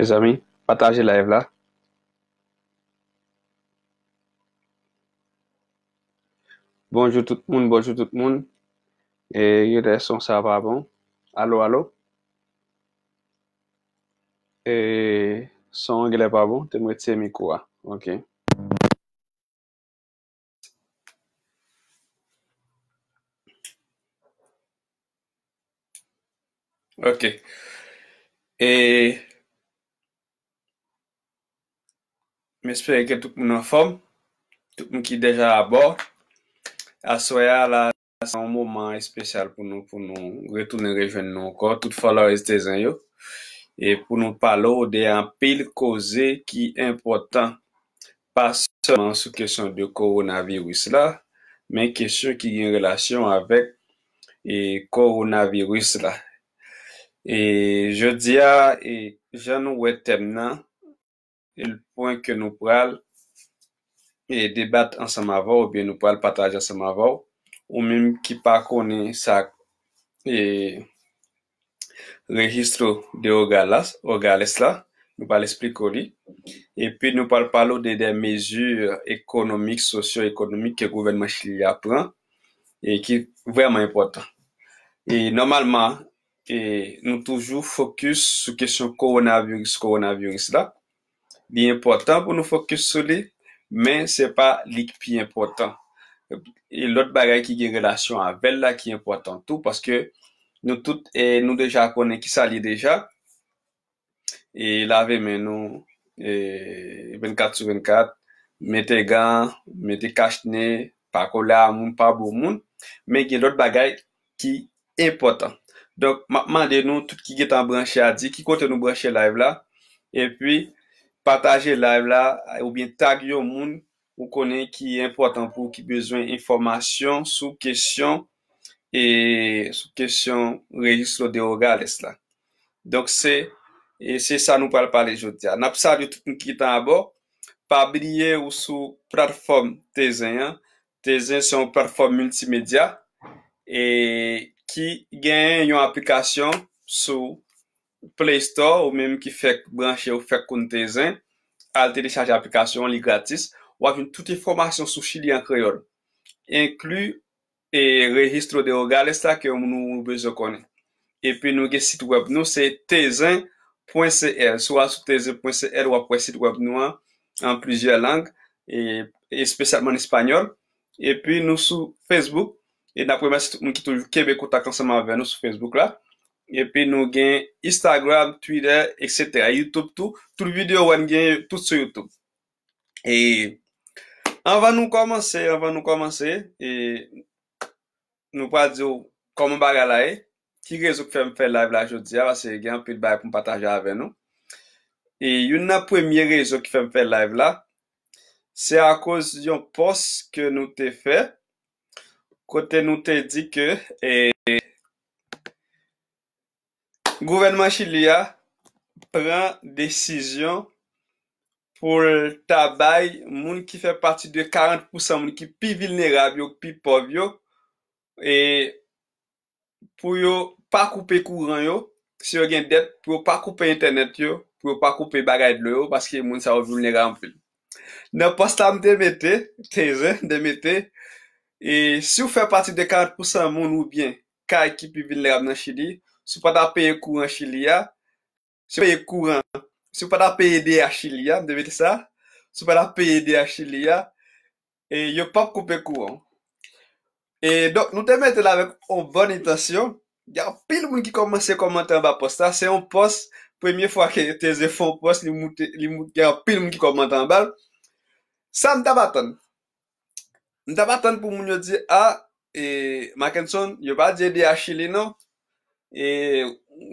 E zami, pataje la ev la. Bonjou tout moun, bonjou tout moun. E yode son sa babon. Alo, alo. E son yode babon, te mwete mi kouwa. Ok. Ok. E... Mespere ke tout moun anform, tout moun ki deja abor. Aswaya la, sa an mouman espesyal pou nou pou nou retounen rejen nou akor. Tout falo este zan yo. E pou nou palo de an pil koze ki important. Pas seman sou kesyon de koronavirus la, men kesyon ki gen relasyon avek e, koronavirus la. E je diya, jan nou we tem nan, e l pouen ke nou pral debat an samavou ou bi nou pral pataj an samavou ou mim ki pa konen sa registro de ogales la nou pral esplikoli e pi nou pral palou de de mezur ekonomik, sosyo-ekonomik ke gouvenman chili apren e ki vreman impotant e normalman nou toujou fokus sou kesyon koronaviris koronaviris la li importan pou nou fokus sou li, men se pa lik pi importan. E lot bagay ki gen relasyon anvel la ki importan, tout paske nou tout e nou deja konen ki sali deja, e lave men nou 24 sou 24, mète gan, mète kachne, pa kola, moun, pa bou moun, men gen lot bagay ki importan. Donk, man de nou tout ki gen tan branchi adi, ki kote nou branchi live la, e pi... pataje live la ou bin tag yo moun ou konen ki important pou ki bezwen informasyon sou kesyon e registro de ogal es la. Donk se, e se sa nou pal pale jote ya. Napsa di tout nou ki tan abo, pabriye ou sou platform tezen ya. Tezen son platform multimedya e ki gen yon aplikasyon sou Play Store ou mèm ki fèk branche ou fèk koun Tézè Altele charge aplikasyon li gratis Ou avin tout informasyon sou chili an kreol Inklu e registro de ogale stak yo moun ou bezo kone Epi nou gen sit web nou se Tézè.cl e Sou asou e Tézè.cl ou apwè sit web nou an An plizye lang Espesyatman e espanyol Epi nou sou Facebook E napwè mè sit moun ki tou kebe kontak lansèman vè nou sou Facebook la Epe nou gen Instagram, Twitter, etc. Youtube tou. Tout vide ou an gen tout sou Youtube. E an van nou komanse. An van nou komanse. E nou pa di yo koman baga la e. Ki rezo ki fèm fè live la jodi ah, a. Ase gen an pit baga pou patajan ave nou. E yon nan premye rezo ki fèm fè live la. Se a koz yon post ke nou te fè. Kote nou te di ke. E... Gouvenman chili ya pran desisyon pou tabay moun ki fe pati de 40% moun ki pi vilnerav yo, pi pov yo. E pou yo pa koupe kouran yo, si yo gen dep, pou yo pa koupe internet yo, pou yo pa koupe bagay de lo yo, paske moun sa ou vilnerav anpil. Nan postan demete, tenze, demete, e si ou fe pati de 40% moun ou bien ka ekipi vilnerav nan chili, sou pa ta peye kou an chili ya, sou pa ta peye kou an, sou pa ta peye de a chili ya, mde vek sa, sou pa ta peye de a chili ya, e yo pa koupe kou an. E donk nou te mette la vek ou bon intasyon, ya pil moun ki komanse komante an ba posta, se yon post, premye fwa ke te ze fon post, li moun ki komante an bal, sa mta batan. Mta batan pou moun yo di, a, ah, e, maken son, yo pa de de a chili no, E,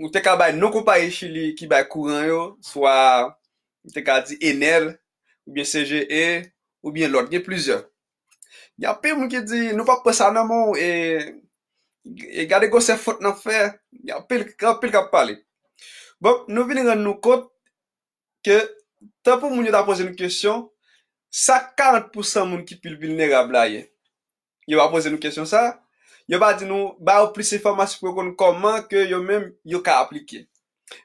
ou te ka bay nou kompaye chili ki bay kouran yo, swa, ou te ka di Enel, ou bien CGE, ou bien lor, gen plizor. Ya pe moun ki di, nou pa pesan nan moun, e, e gade gose fote nan fè, ya pe l kap pale. Bon, nou vini ren nou kote, ke, tan pou moun yo da pose nou kwensyon, 50% moun ki pil vilne rab la ye. Yo va pose nou kwensyon sa, yo pa di nou bay ou plis informasyon pou yo kon konman ke yo menm yo ka aplike.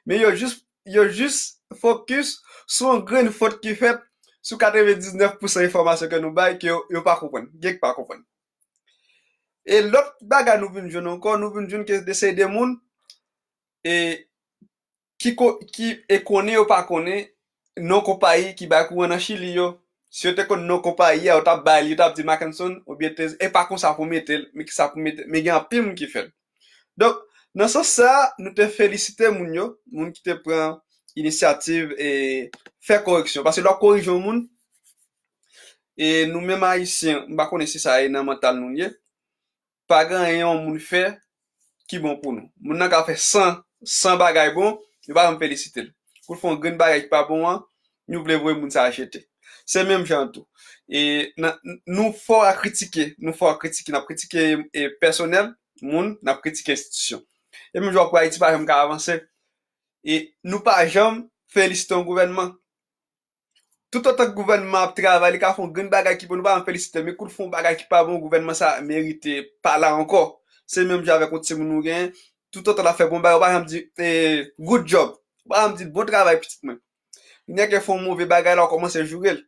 Men yo jist fokus sou an gren fote ki fep sou 99% informasyon ke nou bay ki yo pa konman. Gek pa konman. E lop baga nou voun joun ankon, nou voun joun ke se de moun e ki e kone ou pa kone non ko payi ki bay kou anan chili yo Si yo te kon nou kompa ye, ou ta bayli, ou ta ap di makanson, ou biye tez, e pa kon sa pou metel, me ki sa pou metel, me gen api moun ki fen. Don, nan so sa, nou te felicite moun yo, moun ki te pren inisiativ e fe koreksyon. Pase lwa korijon moun, e nou men ma yisi, mba kone si sa e nan mental nou ye, pa gen en yon moun fe, ki bon pou nou. Moun nan ka fe san bagay bon, yon baka mwen felicite. Kou fwen gen bagay ki pa bon an, yon vle vwe moun sa achete. Se menm jan tou. E nou for a kritike, nou for a kritike. Na kritike e, personel, moun, na kritike institisyon. E menm jwa kwa eti pa jom ka avanse. E nou pa jom felisite yon gouvenman. Toutotan gouvenman ap travale ka fon gen bagay ki bon, nou pa yon felisite. Me koul fon bagay ki pa bon gouvenman sa merite pala anko. Se menm jave konti se moun nou gen. Toutotan la fe bon bagay, nou pa yon di, e, good job. Nou pa yon di, bon travale pitik men. Nye ke fon mouve bagay la, wakoman se jurel.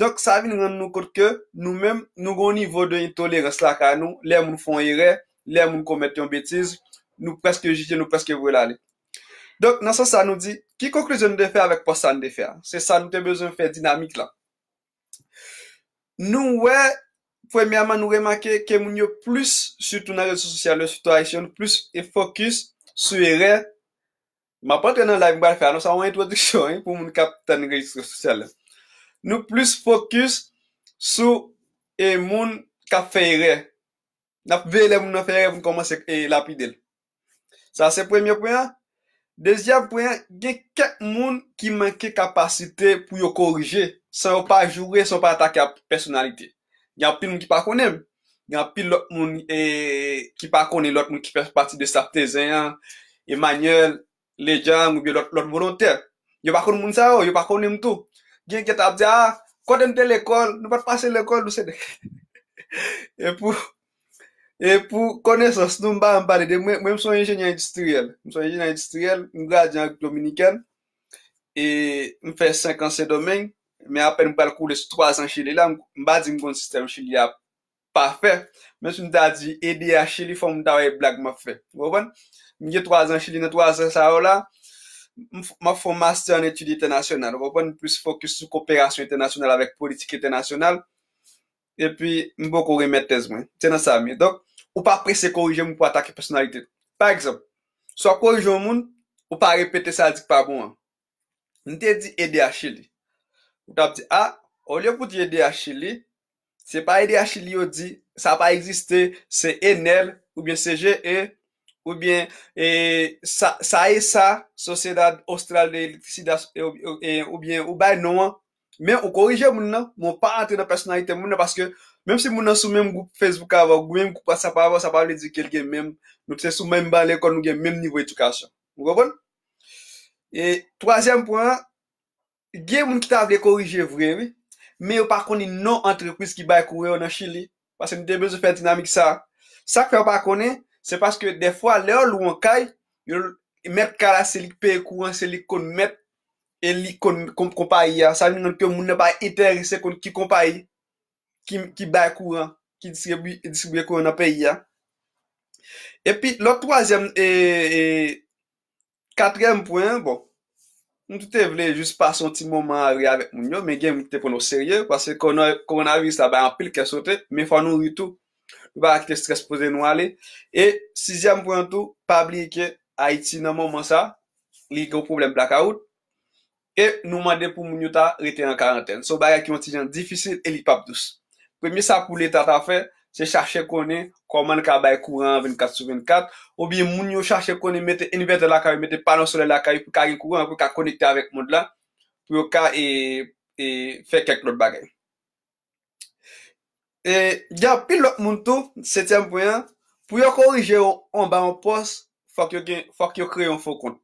Donk sa vin nan nou kote ke nou menm nou goun nivou de intolerans la ka nou, le moun foun ire, le moun konmet yon betiz, nou preske jite, nou preske vwela li. Donk nan sa sa nou di, ki konkluzyon nou de fe avèk posan de fe avèk? Se sa nou te bezon fe dinamik la. Nou wè, pwè miyaman nou remake ke moun yo plus su tou nan rejistre sosyal, le situasyon, plus e fokus su ire. Ma patre nan la vimbal fe avèk, nan sa wè yon tou adiksyon pou moun kap ten rejistre sosyal. Nou plis fokus sou e moun ka feyere. Nap vele moun na feyere moun komanse e lapide. Sa se premye pwen. Dezya pwen, gen ket moun ki manke kapasite pou yo korije. San yo pa jure, san yo pa atake a personalite. Gen api moun ki pa konen. Gen api lout moun e, ki pa konen lout moun ki fes pati de safte zeyan. E manyel, lejan, mou bi lout volonter. Yo pa konen moun sa yo, yo pa konen moutou. Gen ket ap de a, ah, kote nou de l'ekol, nou pat pase l'ekol, nou se dek. E pou, e pou, kone sos nou mba mba de de, mwen mson enjenyen industriel. Mson enjenyen industriel, mwen gra di an akit dominiken, e mwen fè 5 ansè domen, mwen apè mwen pral koule sou 3 ansè chile. E la mba di mwen konsistè mwen chile ap pa fè, mwen soun ta di edi a chile fò mwen ta wè blag mwen fè. Mwen dje 3 ansè chile, mwen 3 ansè saola, Mwen fòmaste an etudi etenasyonal. Mwen fòmaste sou kooperasyon etenasyonal avèk politik etenasyonal. E pwi mwen bòk ou remè tez mwen. Tè nan sa mè. Donk, ou pa prese korije mwen pou atake personalite. Par eksemp, sou ak korije moun, ou pa repete sa dik pa bon an. Mwen te di Ede Achili. Mwen te ap di, a, ou lè pou di Ede Achili, se pa Ede Achili ou di, sa pa existe CNL ou bien CGE. Ou byen, e, sa e sa, sosedade australi, elektrisi, e, ou e, byen, ou bay nou an. Men, ou korije moun nan, moun pa atre nan personalite moun nan, paske, menm se moun nan sou menm group Facebook avan, moun menm group asap avan, asap avan edikel gen menm, nou tese sou menm balen kon nou gen menm nivou etikasyon. Moun gavon? E, toazen moun pou an, gen moun ki ta vle korije vreve, men yo pa koni non entrepouz ki bay koure ou nan chili, paske nou te bezou fè dinamik sa. Sa k fè yo pa koni? Se paske defwa le ou loun kay, yon met kalase lik pey kou an, selik kon met, e lik kon kompa yi an, sa yon nan ke moun ne bay eterise kon ki kompa yi, ki bay kou an, ki disibye kou an apay yi an. E pi, lò kwa zem, e, katrem pwen, bon, mwen toute vle, jist pas son ti moun man avre avre moun yon, mwen gen mwen toute pon nou serye, paske koronavis la bay an pil ke sote, men fwa nou ritu. Ba akite stres pose nou ale. E 6e pointou, pabli ike Haiti nan mouman sa. Li ike ou probleme plaka ou. E nou mande pou moun yo ta rete an karantene. So bagay ki yon ti jan difisil e li pabdous. Premi sa pou li ta ta fe, se chache konen koman ka bay kouran 24 sur 24. Ou bi moun yo chache konen mette N20 la kari, mette panosole la kari pou kari kouran pou ka konekte avek moun la. Pou yo ka e fe kek lout bagay. E, ya pil lot moun tou, setyem poyen, pou yo korije an ba an pos, fok yo kreye an fokon.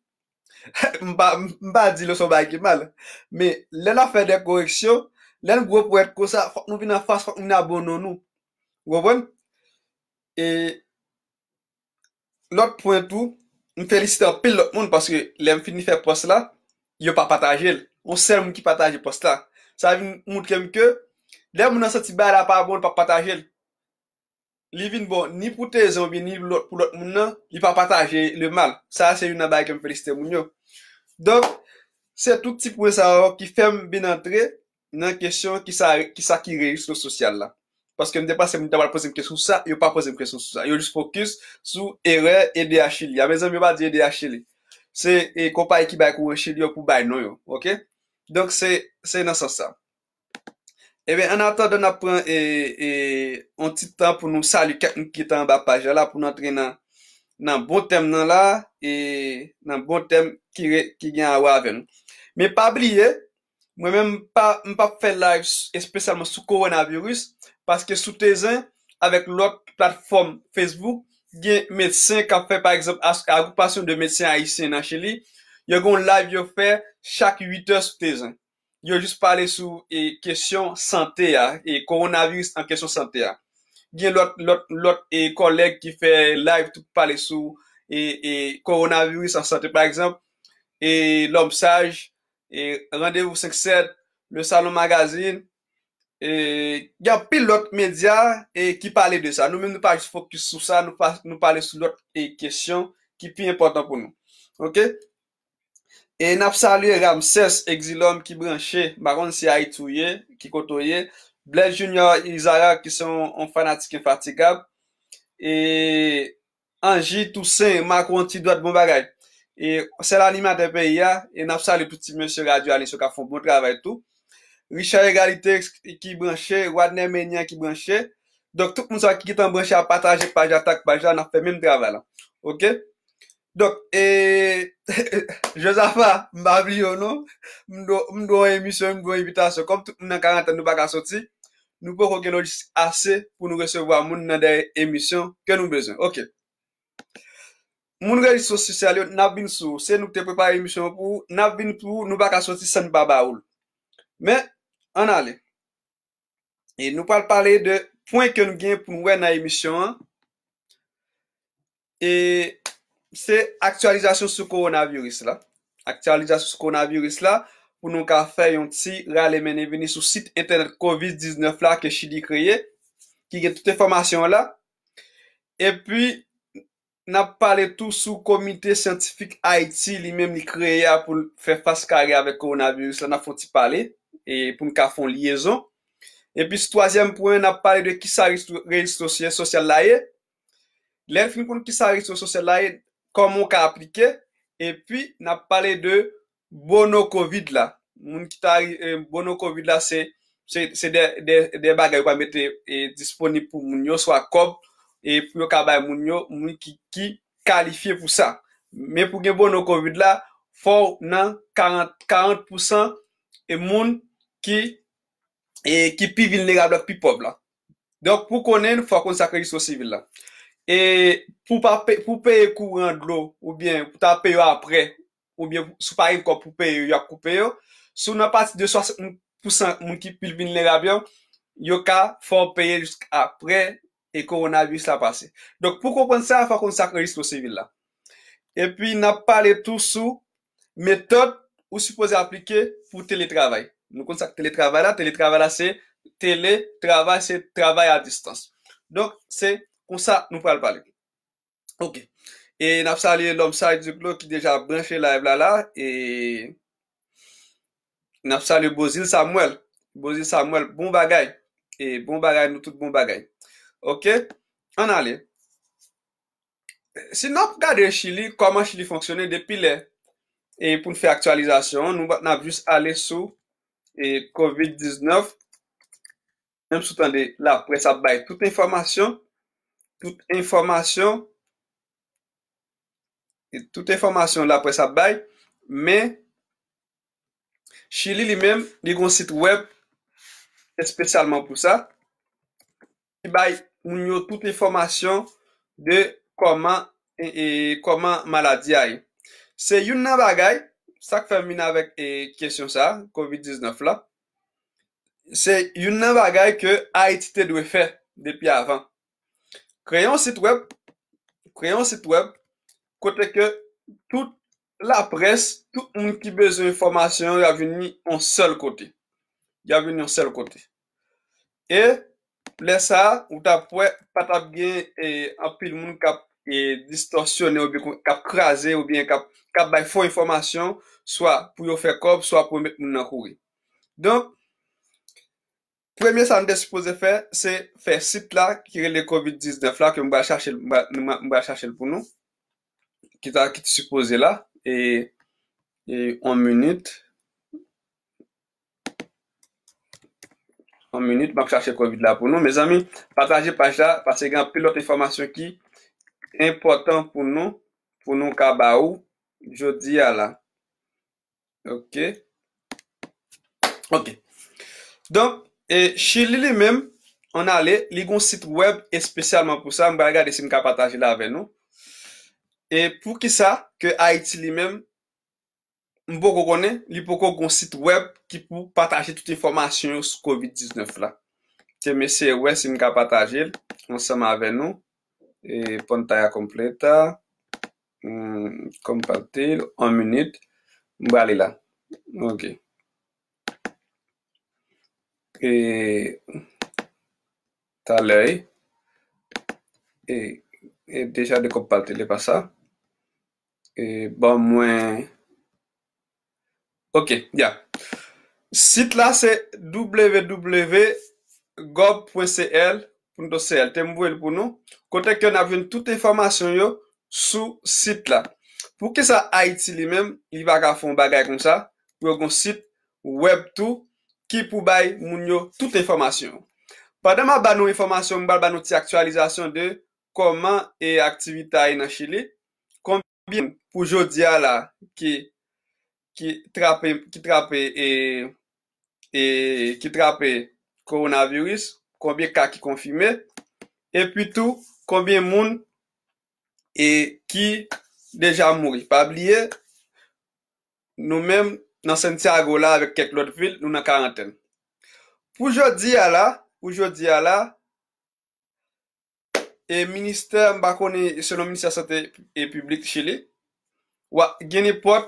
M ba di loso bagi mal, me lè la fè de koreksyon, lè lè gwo pou et kosa, fok nou vin an fos, fok nou nabonon nou. Gwo bon? E lot poyen tou, m felisite an pil lot moun, paske lè m fini fè pos la, yo pa pataje el. Ou se m ki pataje pos la, sa vin mout kem kem. Lè moun anse ti bay la pa bon pa pataje l. Li vin bon, ni pou te zanbi, ni pou lot moun nan, li pa pataje l mal. Sa se yon nan bay kem feliste moun yo. Don, se touti pou yon sarok ki fem bin antre, nan kesyon ki sa ki rejis lo sosyal la. Paske m de pa se moun tabal pose m kesyon sou sa, yo pa pose m kesyon sou sa. Yo jous fokus sou ere edhe a chili. A vezan m yon ba di edhe a chili. Se e kompa yon ki bay kou an chili yo pou bay nou yo. Don, se yon anse sa. Ebe, an ato de nan pran e onti tan pou nou sali ket nou kitan ba pajala pou nou atre nan bon tem nan la e nan bon tem ki gen awa ven. Me pa bli e, mwen men m pa fè live espèselman sou koronavirus, paske sou tezèn, avèk lòk platform Facebook, gen medsèn kap fè, par exemple, akoupasyon de medsèn a isè nan chè li, yo gon live yo fè chak 8èr sou tezèn. Yo jist pale sou e, kesyon sante a, e koronaviris an kesyon sante a. Gen lot e kolek ki fe live pou pale sou e, e, koronaviris an sante par exemple. E lom saj, e randevou 5-7, le salon magazin. E gen pil lot media ki pale de sa. Nou men nou pa jist fokus sou sa, nou pale sou lot e kesyon ki pi important pou nou. Ok? E nap sa li ram 16 exilom ki branche, baron si Aitouye ki Kotoye, Bled Junior, Ilzara ki son fanatik infatikab, e Anji, Toussaint, Makonti, Doit Bonbaray, e sel anima depen ya, e nap sa li pouti monsi Radio Aliso ka fon bon travay tou, Richard Egalitex ki branche, Wadner Menia ki branche, dok tout moun sa ki kitan branche a pataje pajatak pajat, nap pe men travay la, ok? Dok, e... Josafa, mba brio, no? Mdo, mdo emisyon, mdo invitasyon. Kom tout mnen karantan nou baka soti, nou po koke nou disi ase pou nou resevo a moun nan dey emisyon ke nou bezen. Ok. Moun rey sosi se ale yo, nap bin sou, se nou te pepare emisyon pou, nap bin pou, nou baka soti, se nou ba ba ou. Men, an ale. E nou pal pale de pwen ke nou gen pou mwen nan emisyon. E... se aktualizasyon sou koronavirouz la. Aktualizasyon sou koronavirouz la, pou nou ka fè yon ti, rè alè menè veni sou sit internet COVID-19 la, ke chidi kreye, ki gen tout e formasyon la. E pi, nap pale tou sou komite santifik Haiti, li mem li kreye a pou fè fase kare ave koronavirouz la, nap fò ti pale, e pou nou ka fò liyezon. E pi, si toasyem pou yon nap pale de ki sa ristosye sosyal la ye, lè fin pou nou ki sa ristosye sosyal la ye, kon moun ka aplike, epi euh, nan pale de bono kovid la. Moun ki tari, bono kovid la se, se de bagay ou pa mette e euh, disponib pou moun yo swa kob, e pou yo kabay moun yo, moun ki kalifiye pou sa. Men pou gen bono kovid la, fò nan 40% e moun ki e ki pi vilne gab la, pi pob la. Donk pou konen, fò kon sakri sou sivil la. E pou paye kou randlo ou byen pou ta paye apre ou byen sou parin kon pou paye ou ya pou paye yo, sou nan pati de 60% moun ki pilbine le rabyon, yo ka fon paye jisk apre e koronavir sa pase. Donk pou konponsan, fwa kon sak registro se vil la. E pi nan pale tout sou metode ou suppose aplike pou teletravay. Nou kon sak teletravay la, teletravay la se teletravay se travay a distans. Donk se teletravay. Kon sa nou pou al pale. Ok. E nap sa li lom sa di blo ki deja brinche la e blala. E nap sa li bozil sa mwel. Bozil sa mwel. Bon bagay. E bon bagay nou tout bon bagay. Ok. An ale. Se nou ap gade chili, koman chili fonksyonen depi le? E pou nou fe aktualizasyon, nou nap jis ale sou. E COVID-19. Nem sou tande la. Pwè sa bay tout informasyon. Toute informasyon la pou sa bay. Men, chili li men, li kon sit web. Espesyalman pou sa. Si bay, ou nou yon tout informasyon de koman malady ay. Se yon nan bagay, sa k fèmine avèk e kèsyon sa, COVID-19 la. Se yon nan bagay ke AIT te dwe fè depi avan. Kreyon sitweb, kote ke tout la pres, tout moun ki bezo informasyon, ya veni an sel kote. Ya veni an sel kote. E, lesa, ou ta pwe patap gen apil moun kap e distorsyonen ou kap krasen ou kap bay fon informasyon, swa pou yo fe kob, swa pou men nou nan kouri. Donk. premye san de se pose fè, se fè sip la, ki re le COVID-19 la, ki mbwa chache l pou nou, ki ta ki te se pose la, e, e, 1 minute, 1 minute, mbwa chache l COVID la pou nou, me zami, pataje pa jla, pa se gen apri l ot informasyon ki, important pou nou, pou nou kaba ou, jodi ya la, ok, ok, donk, Che li li mem, an ale, li gon sit web espesyalman pou sa, mba regade si mka pataje la ave nou. E pou ki sa, ke Haiti li mem, mbo go kone, li poko gon sit web ki pou pataje tout informasyon yo sou COVID-19 la. Te mese, wè si mka pataje, mwen sema ave nou. E ponte a ya komple ta, hmm, komple til, an minute, mba ale la. Ok. E, talay e, e deja de kopal te de pa sa e bon mwen ok, ya sit la se www.gob.cl fondoscl tembou el pou nou, kontek yo na ven tout informasyon yo sou sit la pou ke sa a iti li mem li baga fon baga kon sa yo kon sit web tou ki pou bay moun yo tout informasyon. Padan ma ban nou informasyon, mou bal ban nou ti aktualizasyon de koman e aktivitay e nan chile, konbien poujou diya la ki trape ki trape e, e, ki trape koronaviris, konbien ka ki konfime e pwitou konbien moun e ki deja moun pa blie nou menm nan Sentiago la, avek kek lor vil, nou nan karenten. Poujou di ala, poujou di ala, e minister, mbakone, selon minister saten, e publik chile, wak geni pot,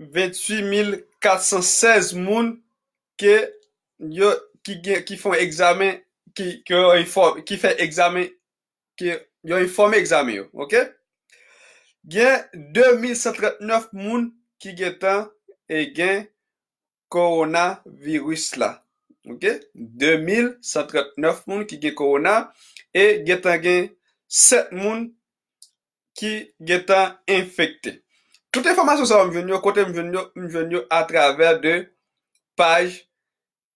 28.416 moun, ke, yo, ki gen, ki fon examen, ki, ki yo inform, ki fe examen, ki, yo inform examen yo, ok? Gen, 2.139 moun, ki gen tan, e gen koronavirus la. Ok? 2,139 moun ki gen koronaviruse la. E gen gen 7 moun ki gen infekte. Tout informasyon sa m venyo, kote m venyo, m venyo, a traver de paj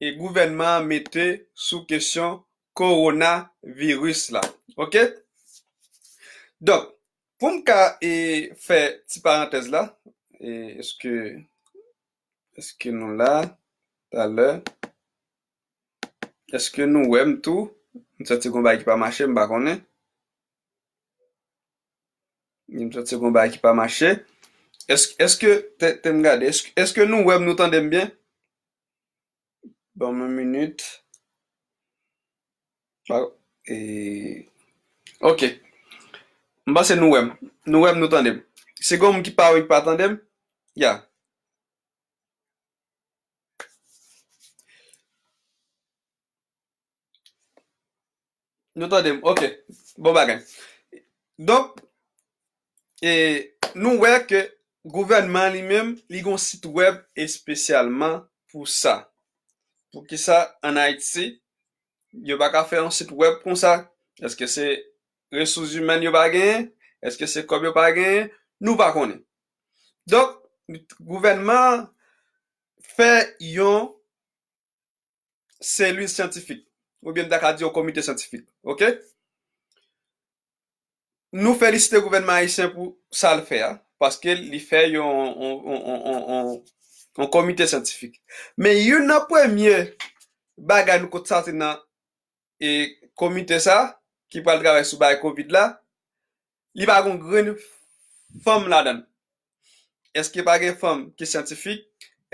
e gouvenman mette sou kesyon koronavirus la. Ok? Don, pou m ka e fe ti parantez la, e eske... Eske nou la, ta le, eske nou wèm tou, mwen sa te kon wèm ki pa mache, mwen ba konen. Mwen sa te kon wèm ki pa mache. Eske, eske, te mn gade, eske nou wèm nou tan dem byen? Bon, mwen minute. Paro, eee, ok. Mwen ba se nou wèm, nou wèm nou tan dem. Se kon mwen ki pa wèm ki pa tan dem, ya. Nota dem, ok, bo bagen. Donk, e, nou wèk gouvernman li mèm ligon sitweb espesyalman pou sa. Pou ki sa, an a etsi, yo baka fè an sitweb pou sa. Eske se resous jumen yo bagen, eske se kob yo bagen, nou bakon. Donk, gouvernman fè yon selwi sentifik. Ou bien tak a di yo komite santifik, ok? Nou felicite gouvenman a isen pou sa l fè ya. Paske li fè yon komite santifik. Men yon nan premye bagay nou kout sate nan e komite sa, ki pal drave sou bagay COVID la, li bagon gren fòm la dan. Eske pa gen fòm ki santifik?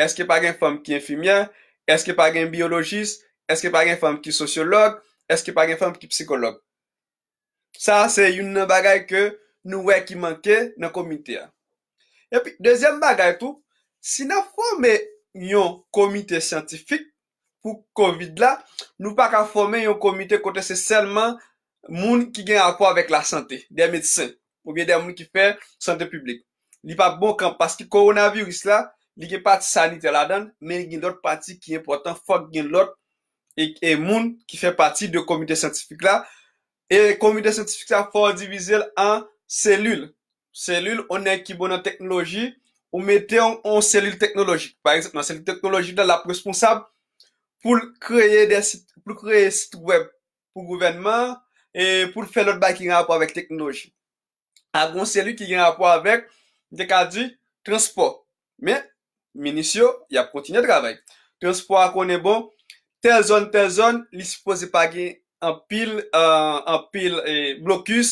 Eske pa gen fòm ki enfimyan? Eske pa gen biologis? Eske pa gen biologis? Eske pa gen fèm ki sociolog, eske pa gen fèm ki psikolog. Sa, se yon nan bagay ke nou wè ki manke nan komite ya. E pi, dezyen bagay tou, si nan fòmè yon komite santifik pou COVID la, nou pa ka fòmè yon komite kote se sèlman moun ki gen anpò avèk la santè, de medisyen, ou bien de moun ki fè santè publik. Li pa bon kan, paski koronaviris la, li gen pati sanite la dan, men gen lot pati ki important fòk gen lot, E, e moun ki fè pati de komite santifik la. E komite santifik la fò divizèl an selül. Selül, onè ki bonan teknologi. Ou metè an selül teknologi. Par exemple, an selül teknologi dè la prosponsab pou kreye sitweb pou gouvenman e pou fè lòt ba ki gen apò avèk teknologi. An bon selül ki gen apò avèk de ka di transport. Men, menisyo, y ap kontinè dravèk. Transport akonè bon, Tel zon, tel zon, li si pose pa gen an pil, an euh, pil e, blokus,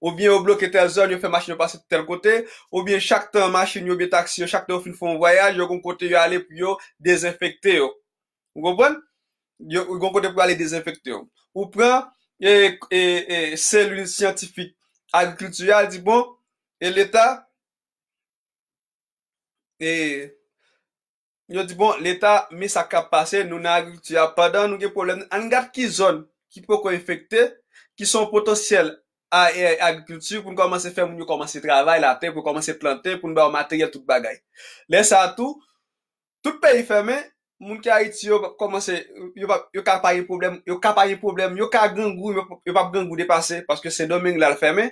ou bien ou bloke tel zon, yo fe machin yo pase tel kote, ou bien chak tan machin yo be taksi yo, chak tan ou fin fon voyaj, yo kon kote yo ale pou yo dezenfekte yo. Ou kon bon? Yo kon kote pou yo ale dezenfekte yo. Ou pren, e, e, e, se louni scientifique, agri-kulturale, di bon, e leta, e... Yo di bon, l'Etat mi sa kap pase, nou nan agri kouti apadan, nou gen problem. An gat ki zon ki pou kon efekte, ki son potosyel agri kouti pou nou komanse fèm, nou komanse travay la te, pou komanse plantè, pou nou ba w materyal tout bagay. Lè sa tout, tout peyi fèmè, moun ki a iti yo komanse, yo kapayen problem, yo kapayen problem, yo kap gangou, yo pap gangou depase. Paske se domen lal fèmè,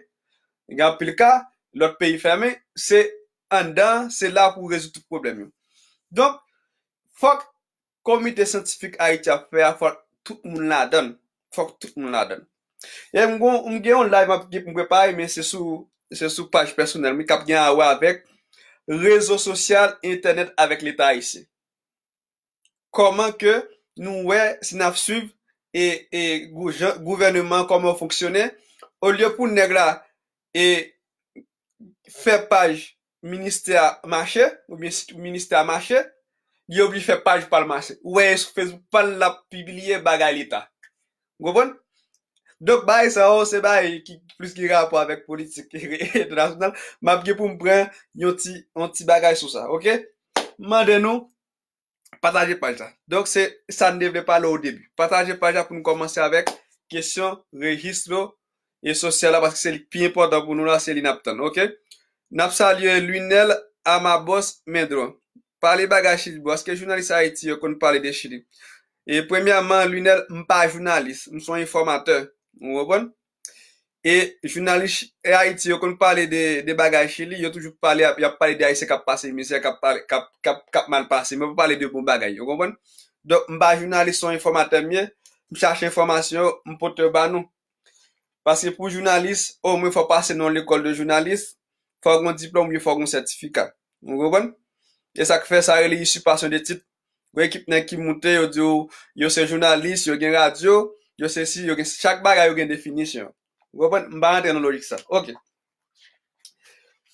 yon apil ka, lòt peyi fèmè, se an dan, se la pou rezout tout problem yo. Fok komite santifik a it ap fe a fok tout moun la don. Fok tout moun la don. Yè mwen gen yon live ap gip mwen gwe paye men se sou page personel. Mwen kap gen a wè avèk rezo sosyal internet avèk l'Etat isi. Koman ke nou wè sin ap suv e gouvernement koman foksyone. O liyo pou negra e fe page minister mache ou minister mache. Gye oubli fè paj pou palman se. Ouè, fè pou palman la pibiliye bagay lita. Gwabon? Dok bay sa, ou se bay, plus ki rapo avèk politik, mabge pou mbran yon ti bagay sou sa. Ok? Madenou, patanje paj sa. Dok se, sa ne devle palo ou debi. Patanje paj sa pou mkomanse avèk. Kesyon, rejistro, e sosye la, paske se li pi importan pou nou la se li nap tan. Ok? Nap sa li yon lunel, ama bos medron. Pwale bagay chili bo, aske jounalist ha iti yo kon pwale de chili. E premiyaman, lounel, mba jounalist, mson informater, mwen wabon. E jounalist ha iti yo kon pwale de bagay chili, yo toujou pwale de ha iti se kap pase, se kap mal pase, mwen wap pale de pou bagay, mwen wabon. Dok, mba jounalist son informater mwen, mwen chache informasyon, mwen pwote wabon. Pwase pou jounalist, o mwen fwa pase nan l'ekol de jounalist, fwa gwen diplom, mwen fwa gwen sertifika, mwen wabon. E sak fe sa rele yisi pasyon de tit, wèkip nen ki moute yo di yo, yo se jounalist, yo gen radyo, yo se si, yo gen si, chak baga yo gen definisyon. Wèpon, mba nan teknologik sa. Ok.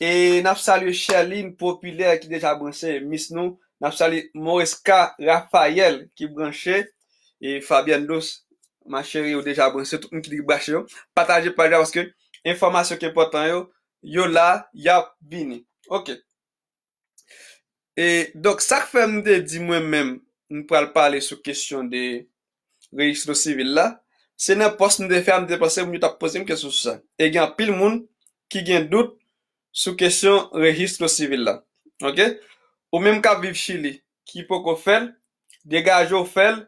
E naf sali Chellin, popüler ki deja bransè, mis nou, naf sali Moriska, Rafael ki bransè, e Fabien Doss, ma chèri yo deja bransè, tout un ki di bransè yo, patajè patajè, wèponske, informasyon ke potan yo, yo la, yap, bini. Ok. E, dok, sak fèm de di mwen mèm nou pral pale sou kèsyon de registro sivil la, se nan post nou de fèm de plase, mwen yo tap pose mwen kèsyon sou sa. E gen pil moun ki gen dout sou kèsyon registro sivil la. Ok? Ou mèm kap viv Chili, ki pou ko fèl, degaje ou fèl,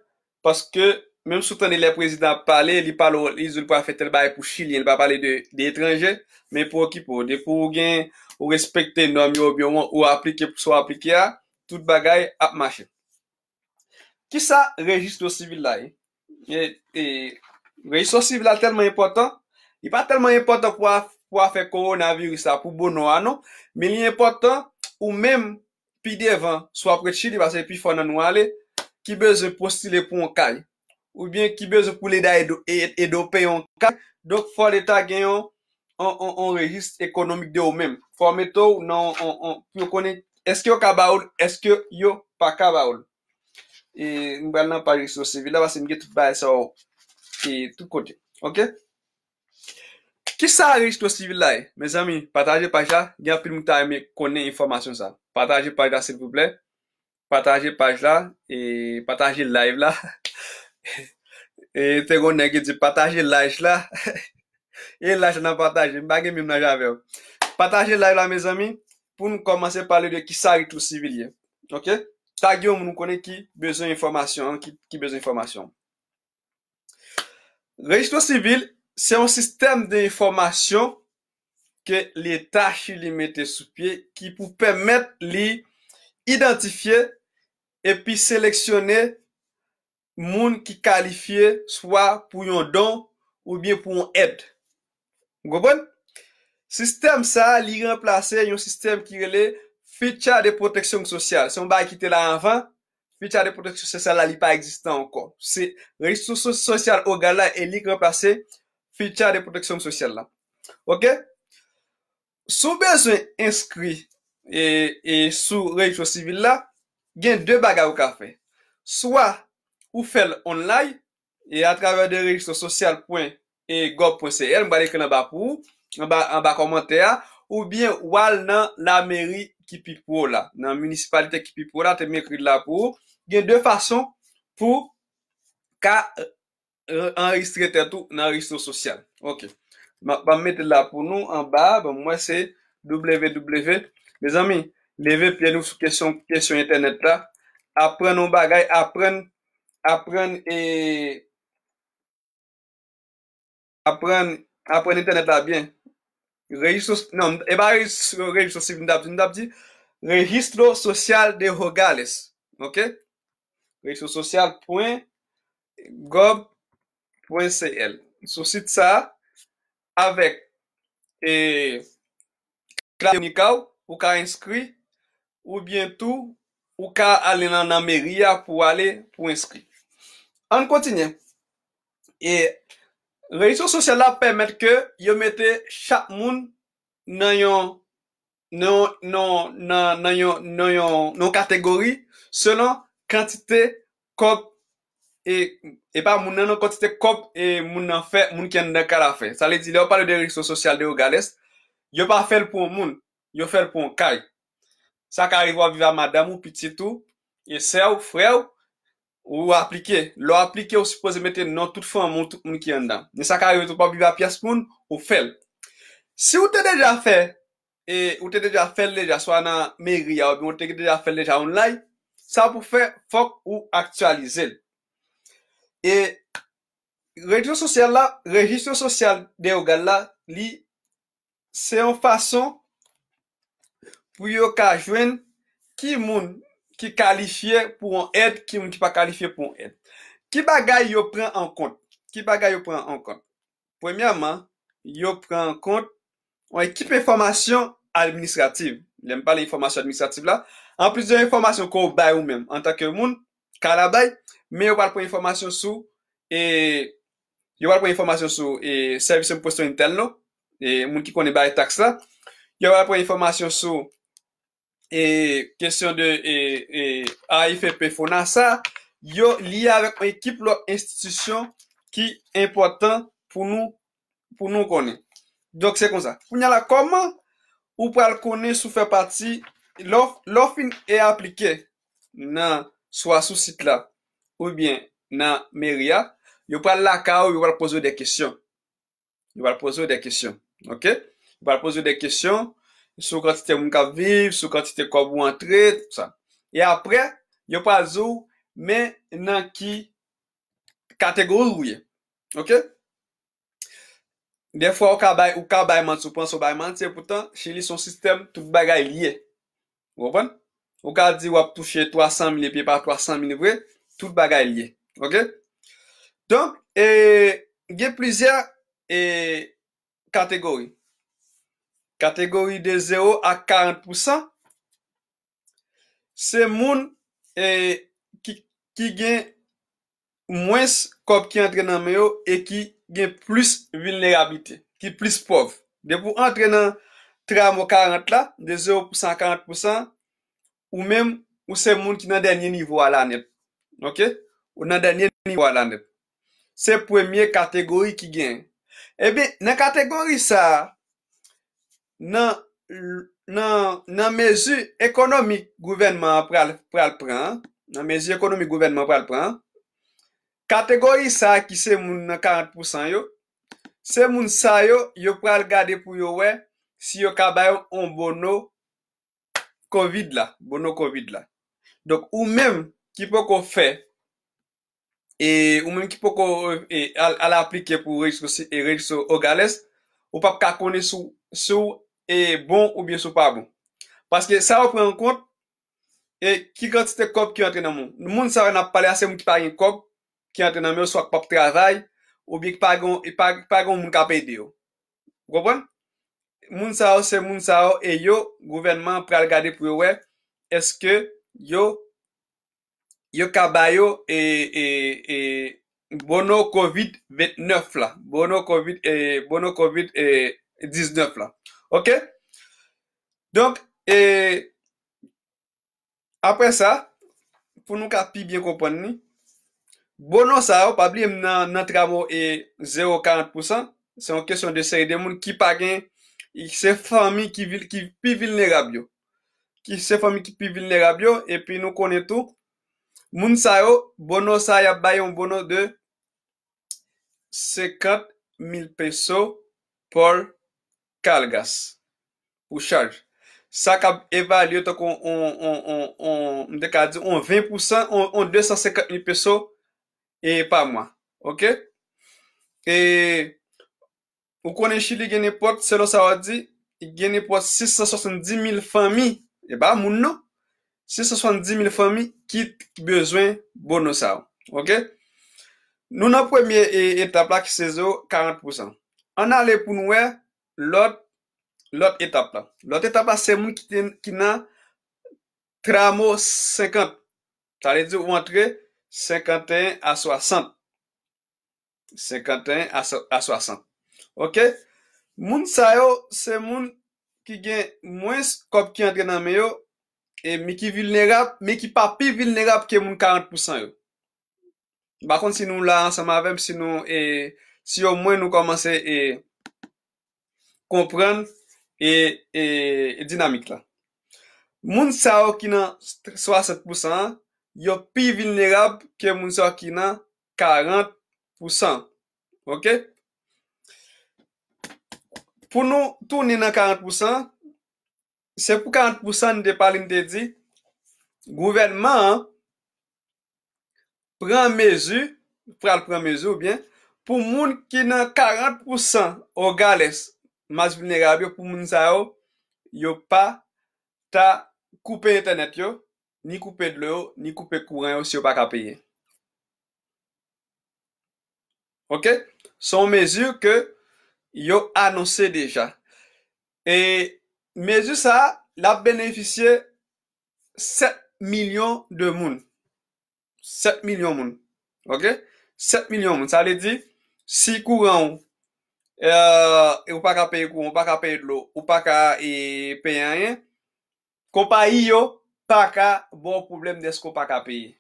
paske mèm sou tan de le prezident pale, li pale ou li zo l pou a fè tel baye pou Chili, li pale pale de etranje, mèm pou ki pou, de pou gen... Ou respekte enormi obyoman ou aplike sou aplike a Tout bagay ap mache Ki sa rejistro sivil la e? Rejistro sivil la telman important E pa telman important pou a fe koronavirisa pou bono anon Me li important ou mem pi devan sou apret chidi Basè pi fonan wale ki beze postile pou an kay Ou bien ki beze pou leda edope e, yon kay Dok fol eta genyon An regist ekonomik de ou menm. Forme tou nan an, an, an, nan konen. Eske yo kaba ou, eske yo pa kaba ou. E, nou ban nan pajek sou sivil la, basen gen tout baye sa ou. E, tout kote. Ok? Kisa a regist sou sivil la e? Mez amin, pataje paj la. Gen apil mou ta eme konen informasyon sa. Pataje paj la se pouble. Pataje paj la. E, pataje live la. E, te konen gen di pataje live la. E la jen nan pataje, mbagye mwen la jen ave ou. Pataje la yon la me zami pou nou komanse pale de ki sa ritou sivilye. Ok? Ta gyon moun kone ki bezo informasyon, ki bezo informasyon. Registro sivil, se yon sistem de informasyon ke li tache li mette sou pie ki pou pwemet li identifye e pi seleksyone moun ki kalifye swa pou yon don ou biye pou yon ebd. Sistem sa li remplase yon sistem ki rele ficha de proteksyon sosyal. Son bay ki te la anvan, ficha de proteksyon sosyal la li pa existan ankon. Se resouso sosyal o gala e li remplase ficha de proteksyon sosyal la. Ok? Sou bezon inskri e sou resouso sivil la, gen de baga ou ka fe. Soa ou fel online e atraver de resouso sosyal.org. e gov.cl, mba leke nan ba pou, nan ba komantè a, ou bien wal nan la meri ki pi pou la, nan municipalite ki pi pou la, te men kri de la pou, gen de fason pou ka e, enregistre te tou nan enregistre sosyal. Ok, mba mette la pou nou an ba, mba mwen se www, bezami, leve pi anou sou kesyon internet ta, apren nou bagay, apren apren e apren internet a byen. Rejistro... Non, e ba rejistro sosial ndabdi, ndabdi. Rejistro sosial de rogales. Ok? Rejistro sosial poen gov poen CL. Sosite sa avek e klade unikaw pou ka inskri ou byen tou pou ka alen an amerya pou ale pou inskri. An kontine. E... Relasyon sosyal la permette ke yo mette chak moun nan yon kategori non, non, non, selon kantite kop e moun nan yon kantite kop e moun nan fè moun kende kada fè. Sa li di de yo pale de relasyon sosyal de yo gades. Yo pa fèl pou moun, yo fèl pou moun kaj. Sa ka arrivo a viva madame ou piti tou, yo se ou, fre ou, Ou aplike, lo aplike ou suppose mette nan tout fè an moun ki an dan. Nè sa ka yon tou pa biva pias moun ou fèl. Si ou te deja fè, e, ou te deja fèl leja, so an an meri ya, ou te deja fèl leja online, sa pou fè fòk ou aktualize l. E rejistyon sosyal la, rejistyon sosyal de yon gal la, li se an fason pou yo ka jwen ki moun, ki kalifiye pou an et, ki moun ki pa kalifiye pou an et. Ki bagay yo pren an kont? Ki bagay yo pren an kont? Premiyaman, yo pren an kont, wè, ki pe informasyon administrativ? Lèm pa lè informasyon administrativ la. An plizè informasyon kon wè bay ou mèm, an takye moun, kalabay, mè yo val pou informasyon sou, e, yo val pou informasyon sou, e, servisyon pou posto intel nou, e, moun ki konè bay tax la, yo val pou informasyon sou, E kesyon de e, e, AFP FONASA, yo liye avek ekip lor institisyon ki important pou nou konen. Dok se kon sa. Pou nye la koman, ou pral konen sou fe pati, lor fin e aplike nan swa sou sit la ou bien nan meriya, yo pral la ka ou yo val pozo de kesyon. Yo val pozo de kesyon, ok? Yo val pozo de kesyon. Sou kantite moun ka viv, sou kantite kwa wou antre, tout sa. E apre, yo pa zou men nan ki kategori wye. Ok? De fwa ou ka bay manti, ou panso bay manti, se pou tan, cheli son sistem tout bagay liye. Wapon? Ou ka di wap touche 300 minipi par 300 minivre, tout bagay liye. Ok? Donk, e, ge plizye kategori. kategori de 0 a 40%, se moun e, ki gen mwens kop ki entre nan meyo e ki gen plus vilnerabite, ki plus pov. De pou entre nan tram o 40 la, de 0% a 40%, ou menm ou se moun ki nan denye nivou al anep. Ok? Ou nan denye nivou al anep. Se premier kategori ki gen. Ebe, eh nan kategori sa, a, nan mezi ekonomi gouvenman pral pran, nan mezi ekonomi gouvenman pral pran, kategori sa ki se moun nan 40% yo, se moun sa yo, yo pral gade pou yo we, si yo kabayon on bono COVID la, bono COVID la. Donk, ou menm ki pou kon fe, e ou menm ki pou kon e, al aplike pou rikso e rikso o gales, ou pap kakone sou, e bon oubyen sou pa bon. Paske sa ou pren kont, e ki kont se te kop ki yon tre nan moun. Moun sa ou nan pale ase moun ki pari yon kop, ki yon tre nan moun sou ak pap trazay, oubyen ki pari yon e moun kapay de yo. Gopan? Moun sa ou se moun sa ou, e yo, gouvernement pral gade pou yo we, eske yo, yo kabay yo, e, e, e bono kovid 19 la. Bono kovid 19 la. Ok, donk e apre sa, pou nou ka pi bien kompon ni, bono non, sa yo, pabli yon nan trabo e 0,40%, se yon kesyon de seri de moun ki pagin, ki se fami ki pi vilne rabyo, ki se fami ki pi vilne rabyo, e pi nou konen tou, moun sa yo, bono non, sa yo bayon bono de 50,000 peso, Paul. ou chal sa ka evalye an 20% an 250.000 peso e pa mwa ok e, ou konen chili genepot selo sa wadi genepot 670.000 fami e ba moun nou 670.000 fami kit bezwen bono sa w nou nan premye etablak sezo 40% an ale pou nou wè lot etap la. Lot etap la se moun ki nan tramo 50. Tare di ou antre 51 a 60. 51 a 60. Ok? Moun sa yo se moun ki gen mwen kop ki antre nan me yo e mi ki vilne rap mi ki pa pi vilne rap ke moun 40%. Bakon si nou la ansama avem si yo mwen nou komanse e kompren e, e, e dinamik la. Moun sa wakina 60%, yo pi vilnerab ke moun sa wakina 40%. Ok? Pou nou tou nina 40%, se pou 40% ni de palin de di, gouvenman an, pran mezu, pran pran mezu ou bien, pou moun ki nan 40% o gales, mas vinne grab yo pou moun sa yo, yo pa ta koupe internet yo, ni koupe dlo yo, ni koupe kouren yo si yo pa ka peye. Ok? Son mezu ke yo anonse deja. E mezu sa la benefisye 7 milyon de moun. 7 milyon moun. Ok? 7 milyon moun. Sa le di, si kouren yo, E, e ou pa ka peye kou, ou pa ka peye lò, ou pa ka e, peye ayen Kou pa yi yo, pa ka bon problem de skou pa ka peye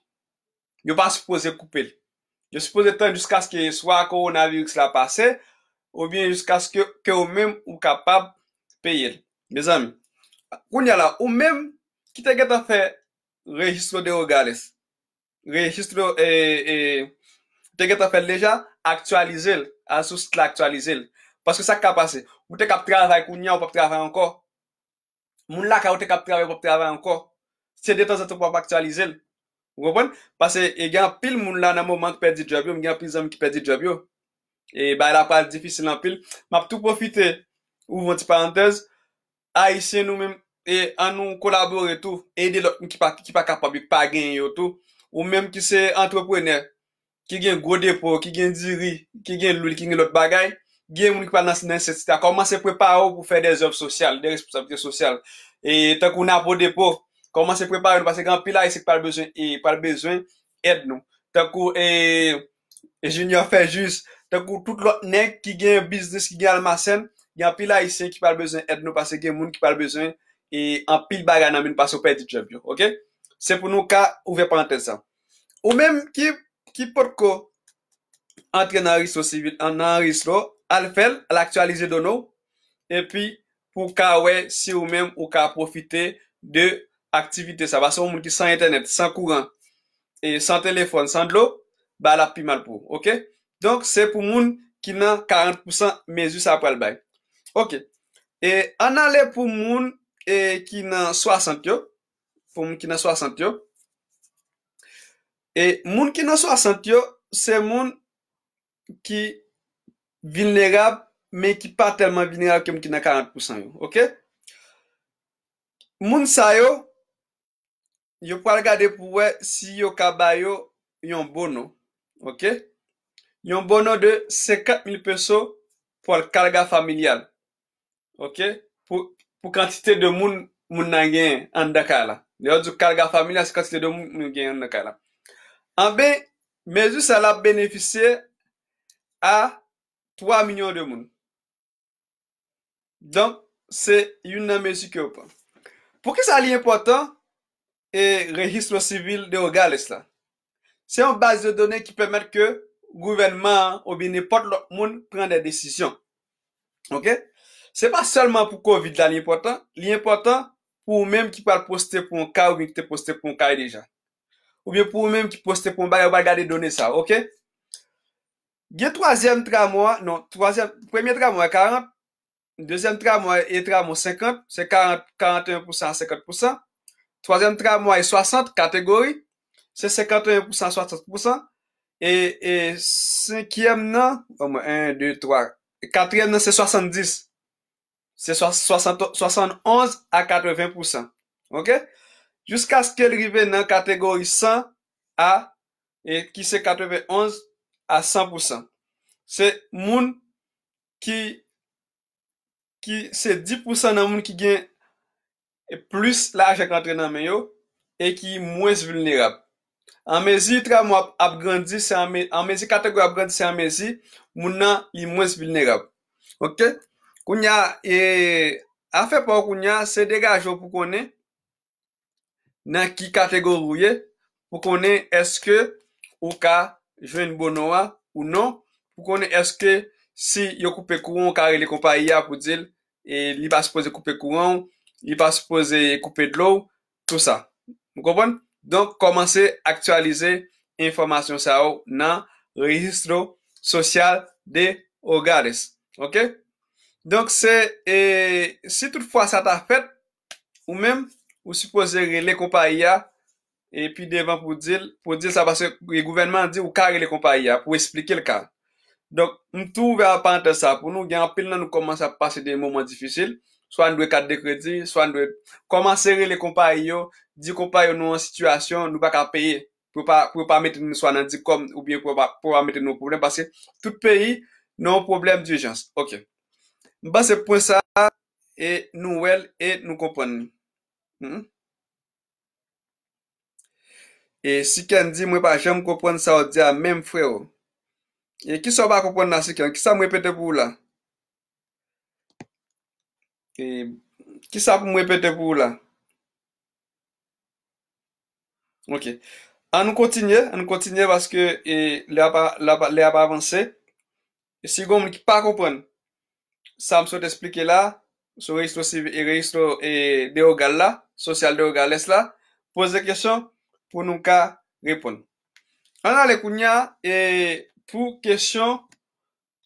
Yo pa suppose koupe l Yo suppose tan jusqu'a skye swa koronaviriks la pase Ou bien jusqu'a skye ou menm ou kapab peye l Bezami Koun ya la, ou menm ki te geta fe registro de o gales Registro e... Te geta fe leja aktualize l Asus l'aktualize l Paske sak ka pase, ou te kap travay kou nyan ou pap travay anko, moun la ka ou te kap travay ou pap travay anko, se detan zato pou ap aktualize l. Wou gwen? Pase e gen pil moun la nan moun mank perdi job yo, mwen gen pil zan mwen ki perdi job yo. E ba la pal difisil an pil. Ma pou tout profite, ou moun ti parantez, a isye nou menm, e an nou kolabore tou, e de lot mwen ki pa kapabik pa gen yo tou. Ou menm ki se antwepwenè, ki gen godepo, ki gen diri, ki gen loul, ki gen lot bagay. gen moun ki pal nasi nan se sita. Koman se prepar ou pou fè des ob sosyal, des responsabilite sosyal. E takou nan pou depo, koman se prepar ou nou, pase e, e gen apil la isi ki pal bezwen, e pal bezwen, ed nou. Takou, e jen yo fè juz, takou tout lot nek ki gen biznes, ki gen almasen, gen apil la isi ki pal bezwen, ed nou, pase gen moun ki pal bezwen, e apil bagana moun, pase ou peti job yo. Ok? Se pou nou ka, ouve pal anten sa. Ou men, ki pot ko, antre nan rislo sivil, nan rislo, al fel, al aktualize don nou, epi pou ka we, si ou mem, ou ka profite de aktivite sa. Basi pou moun ki san internet, san kouan, e san telefon, san dlo, ba la pi mal pou, ok? Donk se pou moun ki nan 40% mezi sa aprel bay. Ok. E anale pou moun e, ki nan 60 yo, pou moun ki nan 60 yo, e moun ki nan 60 yo, se moun ki... Vilnerab, men ki pa telman vilnerab kem ki nan 40% yo, ok? Moun sa yo, yo pou al gade pou we si yo kabay yo yon bono, ok? Yon bono de 50.000 peso pou al karga familial, ok? Pou kantite de moun moun nan gen an dakala. Yo djou karga familial se kantite de moun moun gen an dakala. 3 milyon de moun. Don, se yon nan mezi ke ou pan. Pouke sa li important? E registro sivil de ou gale sa. Se yon base de donen ki pwemet ke gouvenman ou bin nepot lout moun pren de desisyon. Ok? Se pa selman pou COVID la li important. Li important pou ou menm ki pal poste pou mou ka ou bin ki te poste pou mou ka e deja. Ou bin pou ou menm ki poste pou mou ba ya bagade donen sa. Ok? Ok? Gye 3e tramwa, nou, 3e, 1e tramwa e 40, 2e tramwa e 50, se 41% a 50%, 3e tramwa e 60, kategori, se 51% a 60%, e 5e nan, 1, 2, 3, 4e nan se 70, se 71 a 80%, ok, jiska se ke lrive nan kategori 100 a, ki se 91%, a 100%. Se moun ki se 10% nan moun ki gen plus la aje kante nan men yo e ki mwes vilnerab. An mezi, tra moun ap grandise an mezi kategori ap grandise an mezi moun nan li mwes vilnerab. Ok? Kou nya, e, a fe pou kou nya se degajo pou konen nan ki kategori ou ye pou konen eske ou ka jwen bon owa ou nou, pou konen eske si yo koupe kouan, kare li kompa ya pou dil, e li pa se pose koupe kouan, li pa se pose koupe dlou, tout sa. Mou kompon? Donk, komanse aktualize informasyon sa ou nan registro sosyal de orgades. Ok? Donk se, si tout fwa sa ta fet, ou men, ou se pose li kompa ya, epi devan pou dil, pou dil sa basi e gouvenman di ou kare le kompa ya pou esplike le ka m tou ve apante sa pou nou gen apil nan nou komanse a pase de mouman difisil swan dwe kat de kredi, swan dwe komanse re le kompa yo di kompa yo nou an situasyon, nou baka peye pou pa mette nou swan nan di kom ou bien pou pa mette nou problem basi tout peyi nou an problem di ujans ok, m basi pou sa e nou wel e nou kompon E si ken di mwen pa jen mwen kompon sa ou di a menm fre ou. E ki sa mwen pa kompon nan si ken? Ki sa mwen pete pou ou la? E ki sa mwen pete pou ou la? Ok. An nou kontinye. An nou kontinye baske e, le a pa avanse. E si gwen mwen ki pa kompon. Sa mwen sa te explike la. So rejistro e e deogal la. Sosyal deogal. Les la. Poze kyesyon. pou nou ka repon. An alè kou nya, e, pou kesyon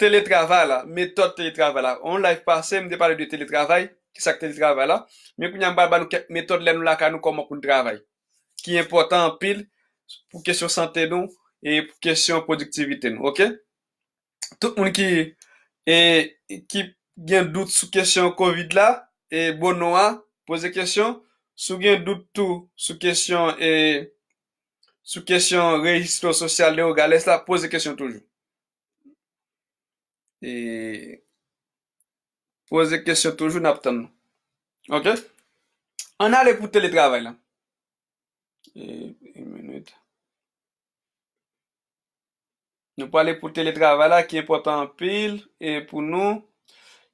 teletravay la, metode teletravay la. On live pase, mde pale de teletravay, kisak teletravay la, men kou nya mba ba nou metode lè nou la ka nou koman koun travay. Ki important pil, pou kesyon sante nou, e pou kesyon produktivite nou, ok? Tout moun ki, e, ki gen dout sou kesyon COVID la, e bon nou a, pou se kesyon, Sou gen doutou, sou kesyon e, registro sosyal le ou gale, sa pose kesyon toujou. E, pose kesyon toujou nap tan nou. Ok? An ale pou teletravay la. E menit. Nou pou ale pou teletravay la ki e potan pil, e pou nou.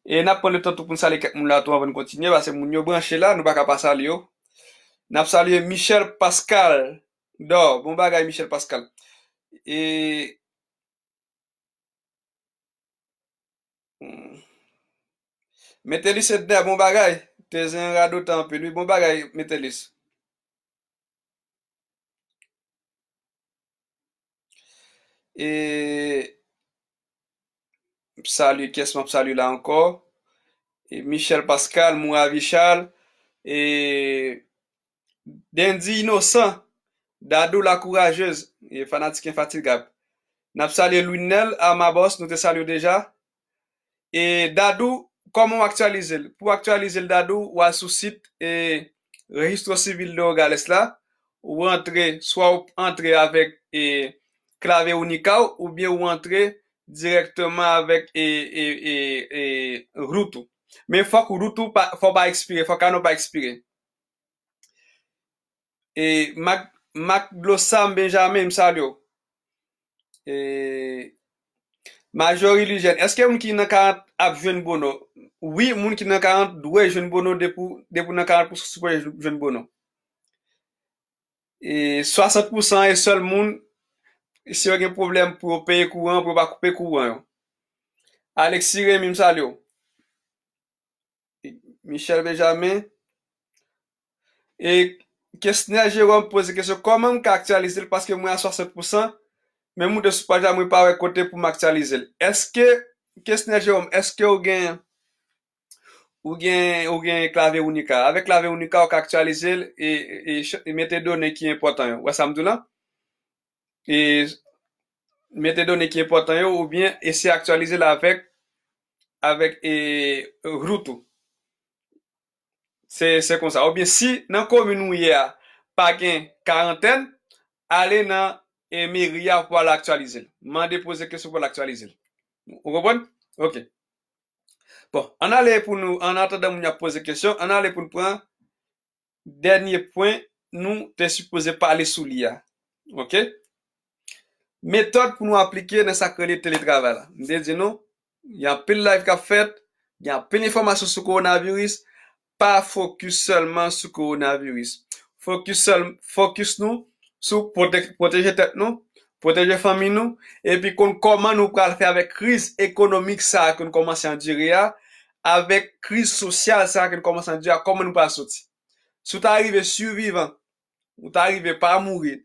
E nap pon le ton toupoun sa le kak moun la tou an ven kontinye, N ap salye Michel Pascal. Do, bon bagay Michel Pascal. E. Hmm. Metelis etenè, bon bagay. Tezen radote anpe. Bon bagay, metelis. E. Salye, kyesman salye la anko. E Michel Pascal, mou avichal. E. Den di inosan, dadou la kourajez, fanatik infatigab. Napsalilou inel, amabos, nou te salyo deja. E dadou, koman aktualize l? Pou aktualize l dadou, ou asusit e registro sivil de Orgales la, ou entre, swa ou entre avek klavye e unikaw, ou bien ou entre direktman avek e, routou. Men fok ou routou fok anou pa ekspire. E Mak Glosam Benjame msalyo. E Majore ilijen. Eske moun ki nan karant ap jwen bono? Ouwi moun ki nan karant dwe jwen bono depou nan karant pou soupoye jwen bono. E 60% e sol moun se yon gen problem pou peye kouan, pou pa koupe kouan yo. Aleksire mi msalyo. E Michel Benjame. E Kestne a Jérôme pose kese, koman m ka aktualize l, paske mwen a 60%, mè mou de soupadja mwen pa wè kote pou m aktualize l. Eske, kestne a Jérôme, eske ou gen, ou gen klavè unika. Ave klavè unika ou ka aktualize l, e metè donè ki e potan yo. Ouè samdou la? E metè donè ki e potan yo, ou bien ese aktualize l avek, avek e routou. Se kon sa. Ou bien, si nan kon vi nou ye a pa gen karenten, ale nan eme ria pou al aktualize. Mande pose kesyon pou al aktualize. Ou repon? Ok. Bon, an ale pou nou, an atade moun ya pose kesyon, an ale pou nou pran denye poin nou te suppose pa ale sou li ya. Ok? Metode pou nou aplike nan sakre li teletrave la. Mende di nou, yon pen live ka fet, yon pen informasyon sou koronavirus, pa fokus selman sou koronaviris. Fokus selman, fokus nou, sou protege tet nou, protege fami nou, epi kon koman nou pral fe avek kriz ekonomik sa, kon koman san diri ya, avek kriz sosyal sa, kon koman san diri ya, koman nou pral soti. Sou ta arrive suivivan, ou ta arrive pa mouri,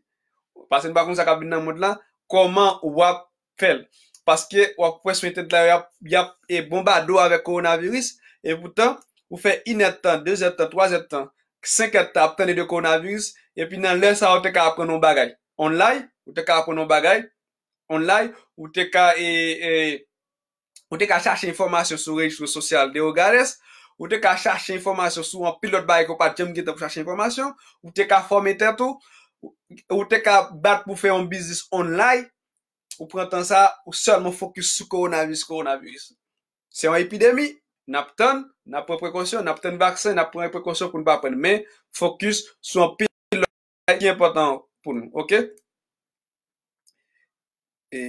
pasen bakoun sa kabine nan moud lan, koman wap fel. Paske wap preswen tet la, yap e bombado avek koronaviris, e boutan, Ou fe inet tan, dezet tan, twazet tan, senket tan ap tene de koronaviris, epi nan lè sa ou te ka apren nou bagay. Online, ou te ka apren nou bagay. Online, ou te ka e... e ou te ka chache informasyon sou rejou sosyal de ou garese. Ou te ka chache informasyon sou an pilot bayi ko pati jem gita pou chache informasyon. Ou te ka form eten tou. Ou te ka bat pou fe yon bizis online. Ou prentan sa, ou sol mou fokus sou koronaviris, koronaviris. Se yon epidemi, nap tene. Na pou prekonsyon, na pou ten vaksen, na pou prekonsyon pou nou pa pren, men fokus sou an pilon, ki important pou nou, ok? E,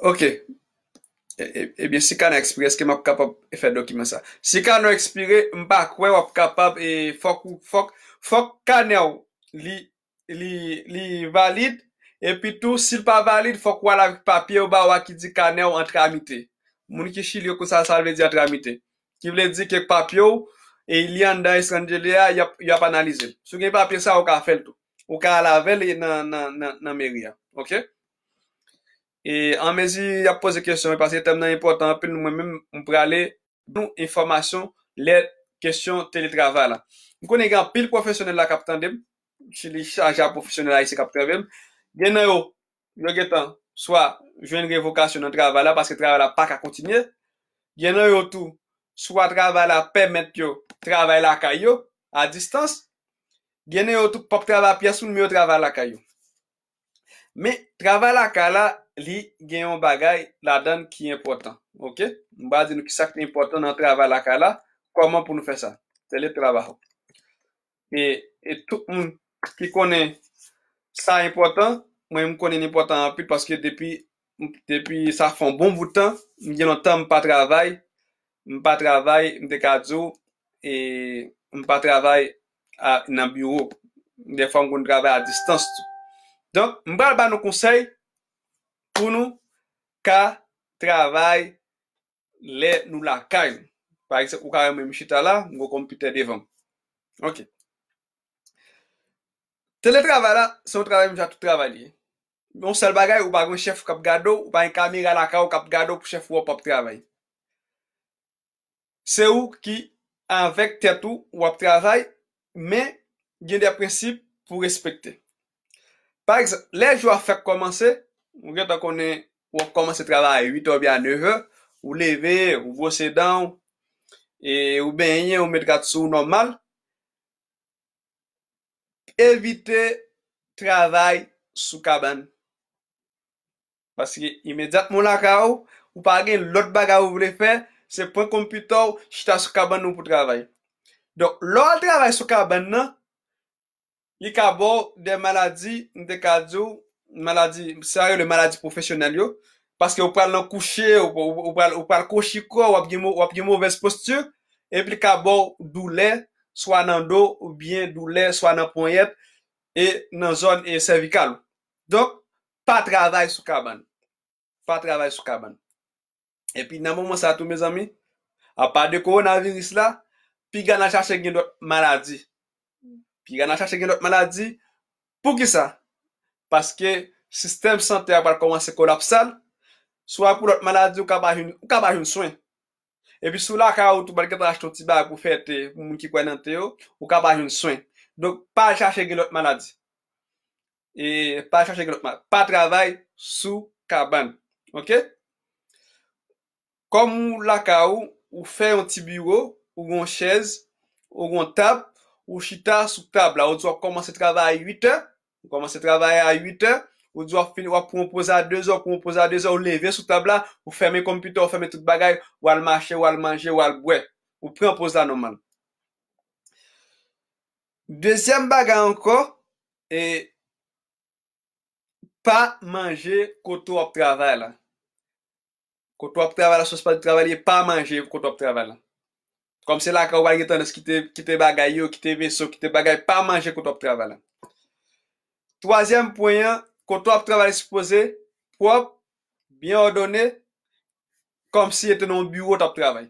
ok. E, e, e, e, e, si kan a ekspire, eske m ap kapab e fè dokim an sa. Si kan a ekspire, m pa kwe wap kapab, e fok, fok, fok, fok kanè ou, li, li, li, li valide, e pi tou, sil pa valide, fok wala papye ou ba wakid di kanè ou entranite. Mouni ki shil yo kousa salve di atramite. Ki vle di kek papyo, e li an dan isran jel de a, yo ap analize. Sou gen papye sa ou ka fel to. Ou ka ala vel, e nan meri a. Ok? E an mezi, yo ap pose kesyon, e pase tem nan important, api nou mwen men, moun pre ale, nou informasyon, le kesyon teletrava la. Moun konen gen apil profesyonel la kapitan dem, chili chanja profesyonel la isi kapitan dem, gen nan yo, yo getan, Soa, jwen revokasyon nan travalla paske travalla pa ka kontinye. Genen yo tou, soa travalla pèmèt yo travalla ka yo a distans. Genen yo tou, pop travalla piyasyon mè yo travalla ka yo. Mè, travalla ka la, li genyon bagay la dan ki important. Ok? Mbazi nou ki sakte important nan travalla ka la, koman pou nou fè sa? Se le travalla. E tout moun ki konen sa important, Mwen mwen kone nipotan apit paske depi sa fon bon voutan. Mwen genon tan mwen pa travay. Mwen pa travay mwen dekadzo. E mwen pa travay nan biro. Mwen defan mwen kon travay a distans. Don, mwen bral ba nou konsey pou nou ka travay le nou lakay. Pari se kou kare mwen mwen chita la, mwen kon pite devan. Ok. Teletravay la, se mwen travay mwen jato travay li. Moun sel bagay, ou bagon chef kap gado, ou bagon kamir alaka ou kap gado pou chef wap ap travay. Se ou ki anvek tetou wap travay, men, gen de prinsip pou respekte. Par exemple, le jou a fèk komanse, ou gen ta konen wap komanse travay 8 ou bien 9, ou leve, ou vose dan, e ou benye, ou medrat sou normal. Evite travay sou kaban. Paske imediat moun la ka ou, ou pa gen lout baga ou vle fe, se pon kompüter ou chita sou kaban nou pou travay. Donk, lout travay sou kaban nan, li kabou de maladi, n de kadyou, maladi, saryou de maladi profesyonel yo. Paske ou pral nan kouche, ou pral kouchi kou, wap gen mou, wap gen mouvez postyou. Epli kabou doule, swa nan do, ou bien doule, swa nan poyep, e nan zon e servikal. pa travay sou kaban. Pa travay sou kaban. Epi nan moun monsatu, miz ami, apade koronaviris la, pi gana chache gen lot maladi. Pi gana chache gen lot maladi, pou ki sa? Paske sistem sante apal kouman se kolapsal, sou apou lot maladi, ou kaba joun souen. Epi sou la kaoutu, ou kaba joun souen. Donk, pa chache gen lot maladi. E pa chache glotman. Pa travay sou kaban. Ok? Kom ou laka ou, ou fe yon ti biwo, ou yon chèz, ou yon tab, ou chita sou tab la. Ou diwa komanse travay 8 an. Ou komanse travay 8 an. Ou diwa fin wap pou mw posa 2 an, pou mw posa 2 an, ou leve sou tab la. Ou ferme kompito, ou ferme tout bagay, ou al mache, ou al manje, ou al bwe. Ou pre mw posa nanman. Dezyan bagay anko, e... pa manje koutou ap travèl. Koutou ap travèl, asos pa di travèl, ye pa manje koutou ap travèl. Kom se la ka wale getan es ki te bagay yo, ki te vèso, ki te bagay, pa manje koutou ap travèl. Toazèm poyen, koutou ap travèl se pose, wap, byen ordone, kom si ete nan bureau tap travèl.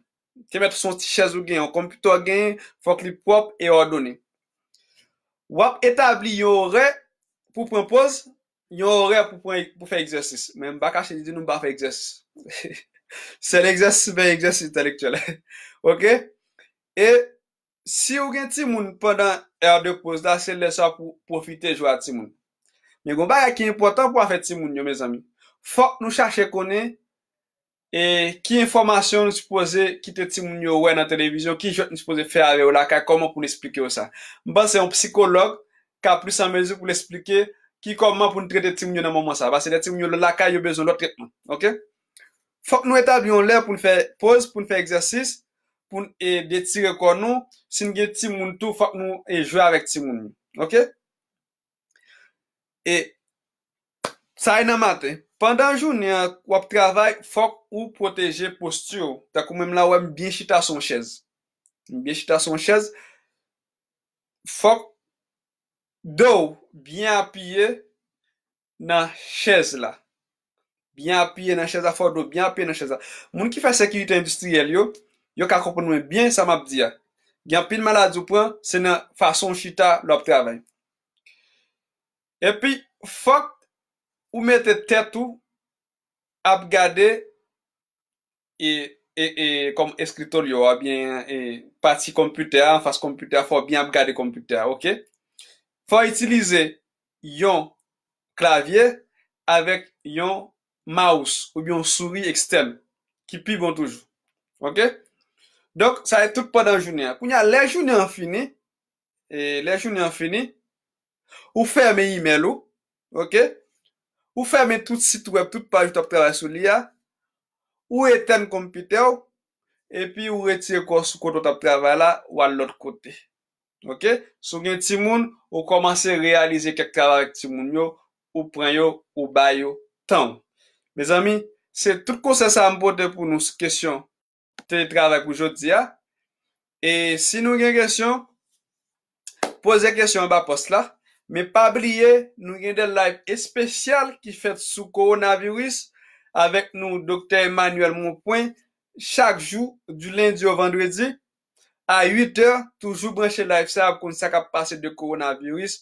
Ke met son sti chèz ou gen, an komputer gen, fok li wap e ordone. Wap etabli yo re, pou propose, yon orè pou pou fè egzèsis. Men mba kache di di nou mba fè egzèsis. Se l'egzèsis ben egzèsis intelektuale. Ok? E, si ou gen timoun pandan er depoz da, se lè sa pou profite jou a timoun. Men mba kache ki important pou a fè timoun yo, mbe zami. Fok nou chache konen e, ki informasyon nou se pose ki te timoun yo wè nan televizyon, ki jote nou se pose fè a re ou la ka koman pou l'esplike ou sa. Mba se yon psikolog, ka plus amezou pou l'esplike, Ki konman pou nou trete ti moun yo nan moun moun sa. Basi de ti moun yo lakay yo bezon lor trete moun. Ok? Fok nou etabliyon lè pou nou fè pose, pou nou fè egzersis. Poun e detire kon nou. Sin gen ti moun tou, fok nou e jwe avèk ti moun moun. Ok? E, sa y e nan matè. Pendan joun, ni an wap travay fok ou proteje postyo. Takou mèm la wèm biye chita son chèz. Biye chita son chèz. Fok. Dou, byen apiye nan chèze la. Byen apiye nan chèze a fordou, byen apiye nan chèze a. Moun ki fè sekirite industriel yo, yo ka komponwen byen sa map diya. Byen apiye nan malade zupwen, se nan fason chita lop travay. E pi, fòk ou mète tètou ap gade e kom eskritolyo a, byen pati kompute a, an fòs kompute a, fòk byen ap gade kompute a, ok? Fwa itilize yon klavye avèk yon mouse ou yon souri ekstern ki pi bon toujou. Ok? Donk, sa e tout padan jouni. Koun ya lè jouni anfini, e, ou ferme email ou, ok? Ou ferme tout sitweb, tout pajout ap travay sou li ya. Ou eten kompite ou, epi ou reti ekos koto ap travay la ou al lot kote. Ok, sou gen timoun, ou komanse realize kek kalarek timoun yo, ou pran yo, ou bay yo, tan. Me zami, se tout kon se sa mpote pou nou se kesyon, te tra la koujot dia. E si nou gen kesyon, pose kesyon ba post la. Me pa bliye, nou gen de live espesyal ki fet sou koronavirus, avek nou Dr. Emmanuel Mounpouin, chak jou, du lendi ou vendredi, A 8h, toujou breche la FCA ap kondisyak ap pase de koronaviris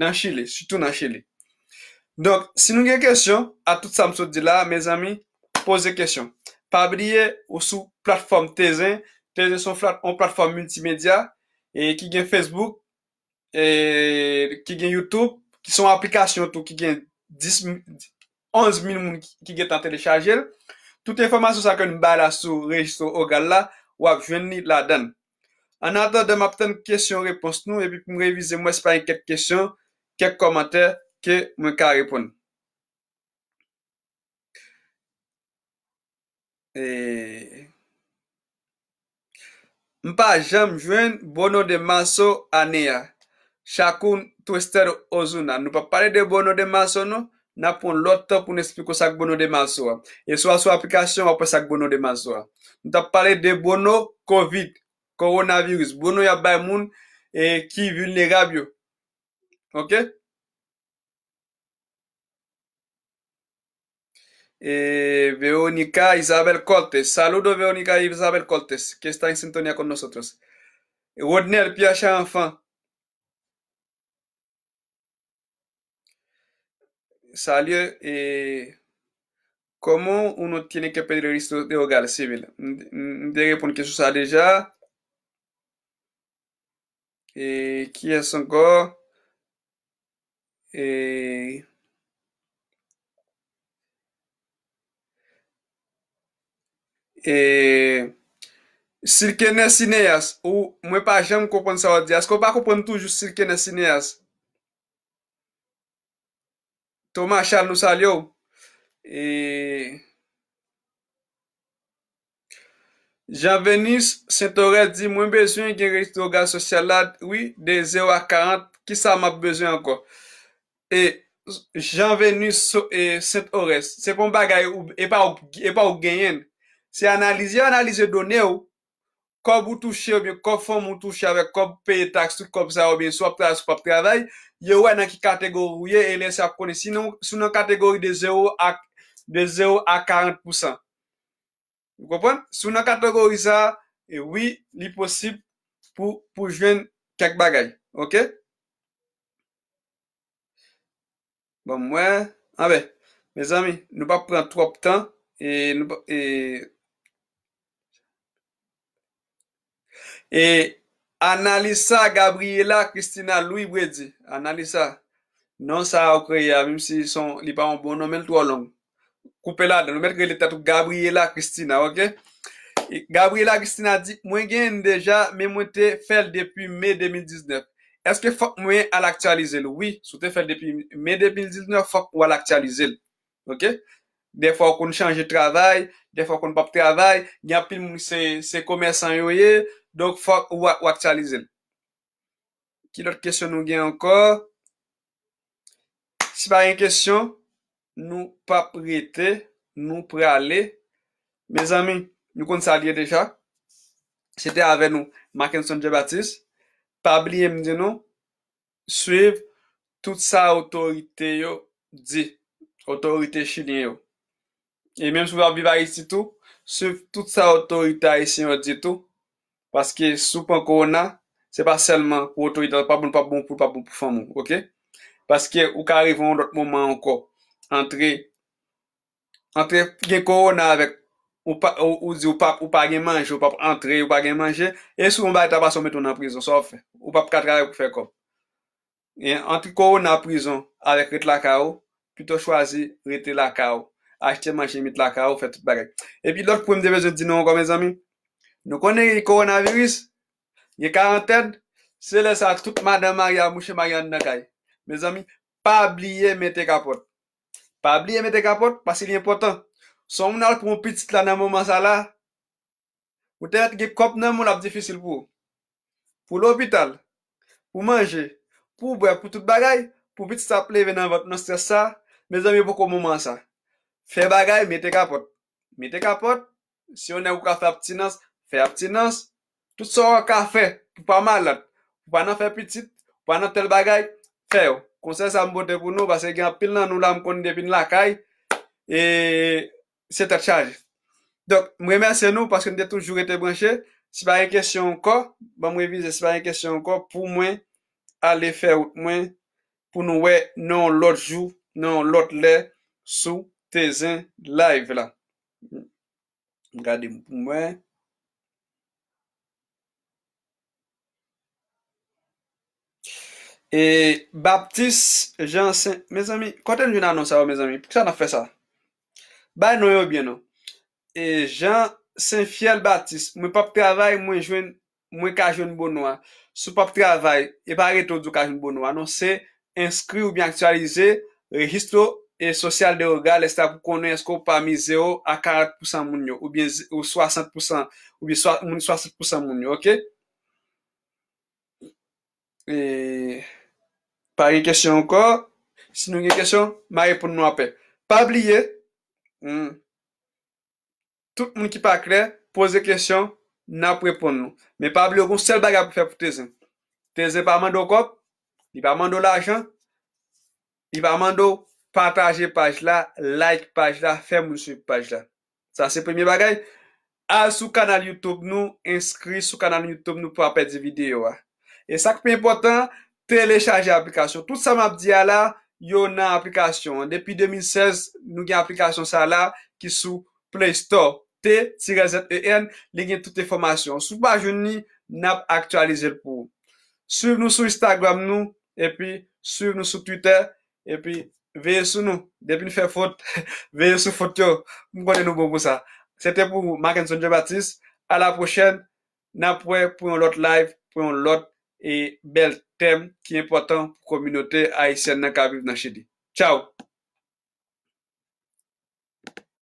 nan chile. Soutou nan chile. Donk, si nou gen kèsyon, a tout sa msou di la, mè zami, pose kèsyon. Pabriye ou sou platform Tézen. Tézen son platform multimédia. Ki gen Facebook, ki gen Youtube. Ki son aplikasyon tou ki gen 11000 moun ki gen tan tèlechajel. Tout informasyon sa kon mba la sou registro ou gal la. Ou ap jwen ni la den. An adan de ma pten kèsyon repons nou. Epi pou m revize mwen se pare kèk kèsyon. Kèk komantèr kè m wè ka repon. E, m pa jenm jwen bono de manso anè ya. Chakoun Twister Ozuna. M pa pale de bono de manso nou. Napon lota pou nespiko sak bono de mazo a. E so a sou aplikasyon apwe sak bono de mazo a. Nta pale de bono covid. Koronavirus. Bono ya bay moun e ki vulne gabyo. Ok? E Veonika Isabel Cortes. Saludo Veonika Isabel Cortes. Ke sta insintonia kon nosotros. Rodner Piachanfan. salió eh, cómo uno tiene que pedir el registro de hogar civil. Debe porque eso sale ya. Eh, ¿Quiénes son co? Eh, eh, sirke nan sineas ou mwen pa jem kompon sa wad o kon pa se toujou sirke nan Thomas Charles nous sali ou. E Jean-Venus Saint-Orest dit mwen bezwen gen registro gaz sosyalat. Oui, de 0 a 40, ki sa m ap bezwen anko. Et Jean-Venus Saint-Orest, e se pon bagay e ou genyen. Se analize, analize donen ou. Kob ou touche oubyen, kob fom ou touche oubyen, kob paye taks, tout kob za oubyen, sou ap prase, sou pap praray, ye wè nan ki kategori ou ye, e lè se ap koni. Sinon, sou nan kategori de 0 à 40%. Sou nan kategori za, e wè li posib pou jwen kèk bagay. Ok? Bon mwen, an wè, mè zami, nou pa pran trok tan, e... E, Annalisa, Gabriela, Kristina, Louie, Bredi, Annalisa, non sa a okre ya, mim si li pa an bon nomen, to a long. Koupe la, dan nou met gre le tatou Gabriela, Kristina, ok? E Gabriela, Kristina di, mwen gen deja, men mwen te fel depi me 2019. Eske fok mwen alaktualize l? Oui, sou te fel depi me 2019, fok w alaktualize l, ok? Defo akoun chanje travay, defo akoun pap travay, gyan pi mwen se komersan yo ye, Donk fòk wak chalize. Ki lot kèsyon nou gen ankor. Si parè kèsyon, nou pa prete, nou pre ale. Me zami, nou kont sa liye deja. Sète ave nou, Maken Sonje Batis. Pa bliye mdeno, suev tout sa otorite yo di. Otorite chine yo. E menm sou aviva isi tou, suev tout sa otorite a isi yo di tou. Paske sou pan koron nan, se pa selman wotou yi dal, papoun papoun pou papoun bon, pou bon, famoun, ok? Paske ou ka arrivan wot moment anko, entre, entre gen koron nan avek, ou pa, ou di ou pap, ou pa gen manje, ou pap entre, ou pa gen manje, e sou mba eta baso metoun nan prizon, sa ou fe, ou pap katrawe pou fe kon. Entre koron nan prizon, avek rete laka ou, tu to chwazi rete laka ou, achete manje mit laka ou, fe tout barek. E pi lot pou mde veze di nou kon, me zami? Nou konen yè yè koronaviris, yè karantèn, se lè sa ak stout mada maryan mouche maryan nan kay. Me zami, pa abliye mè te kapot. Pa abliye mè te kapot, pasil yè impotant. Son moun al pou moun pitit la nan mouman sa la, ou tè at gè kop nan moun la pdifisil pou. Pou l'opital, pou manje, pou bwe pou tout bagay, pou pitit sa pleve nan vòt non stres sa, me zami, pou kou mouman sa. Fè bagay, mè te kapot. Mè te kapot, si yon nan wou ka fap tsinans, Fè aptinans, tout sa wak a fè, pou pa malat, pou pa nan fè pitit, pou pa nan tel bagay, fè yo. Konse sa mbote pou nou, basè gen apil nan nou la mponide pin lakay, et sè tè chaj. Dok, mwen mersè nou, paske mde toujou etè bwenche, si ba yon kesyon anko, ba mwen vize si ba yon kesyon anko, pou mwen ale fè out mwen, pou nou wè nan lot jou, nan lot lè, sou tezen live la. Mwen gade mwen pou mwen. E Baptiste Jean Saint... Mez ami, kwa ten joun anonsa ou mez ami? Pou sa nan fwe sa? Bay nou yo bien nou. E Jean Saint-Fiel Baptiste, mwen pap travay mwen kajoun bonwa. Sou pap travay, e pa retou doun kajoun bonwa. Non se, inskri ou bie aktualize, registro e sosyal de ogal, estap konen esko pami 0 a 40% moun yo. Ou bie 60% moun yo, ok? E... Parye kèsyon ankon, sinoun gen kèsyon, ma repoun nou apè. Pab liye, tout moun ki pa kre, pose kèsyon, nan pou repoun nou. Me pab liye kon, sel bagay pou fè pou tezen. Tezen pa mando kop, li va mando l'ajan, li va mando pataje page la, like page la, fèmou su page la. Sa se premi bagay, a sou kanal Youtube nou, inskri sou kanal Youtube nou pou apè di videyo a. E sa ki pou importan, Telechaje aplikasyon. Tout sa map diya la, yo nan aplikasyon. Depi 2016, nou gen aplikasyon sa la ki sou Play Store. T-Z-E-N li gen tout te formasyon. Sou bajouni, nap aktualize l pou. Suiv nou sou Instagram nou, epi suiv nou sou Twitter, epi veye sou nou. Depi nou fe fote, veye sou fote yo. Mwen konen nou bon pou sa. Sete pou mou, Maken Sonja Batis. A la prochen, nap pre pou yon lot live, pou yon lot E bel tem ki importan pou kominote aisyen nan kabib nan chidi. Chow!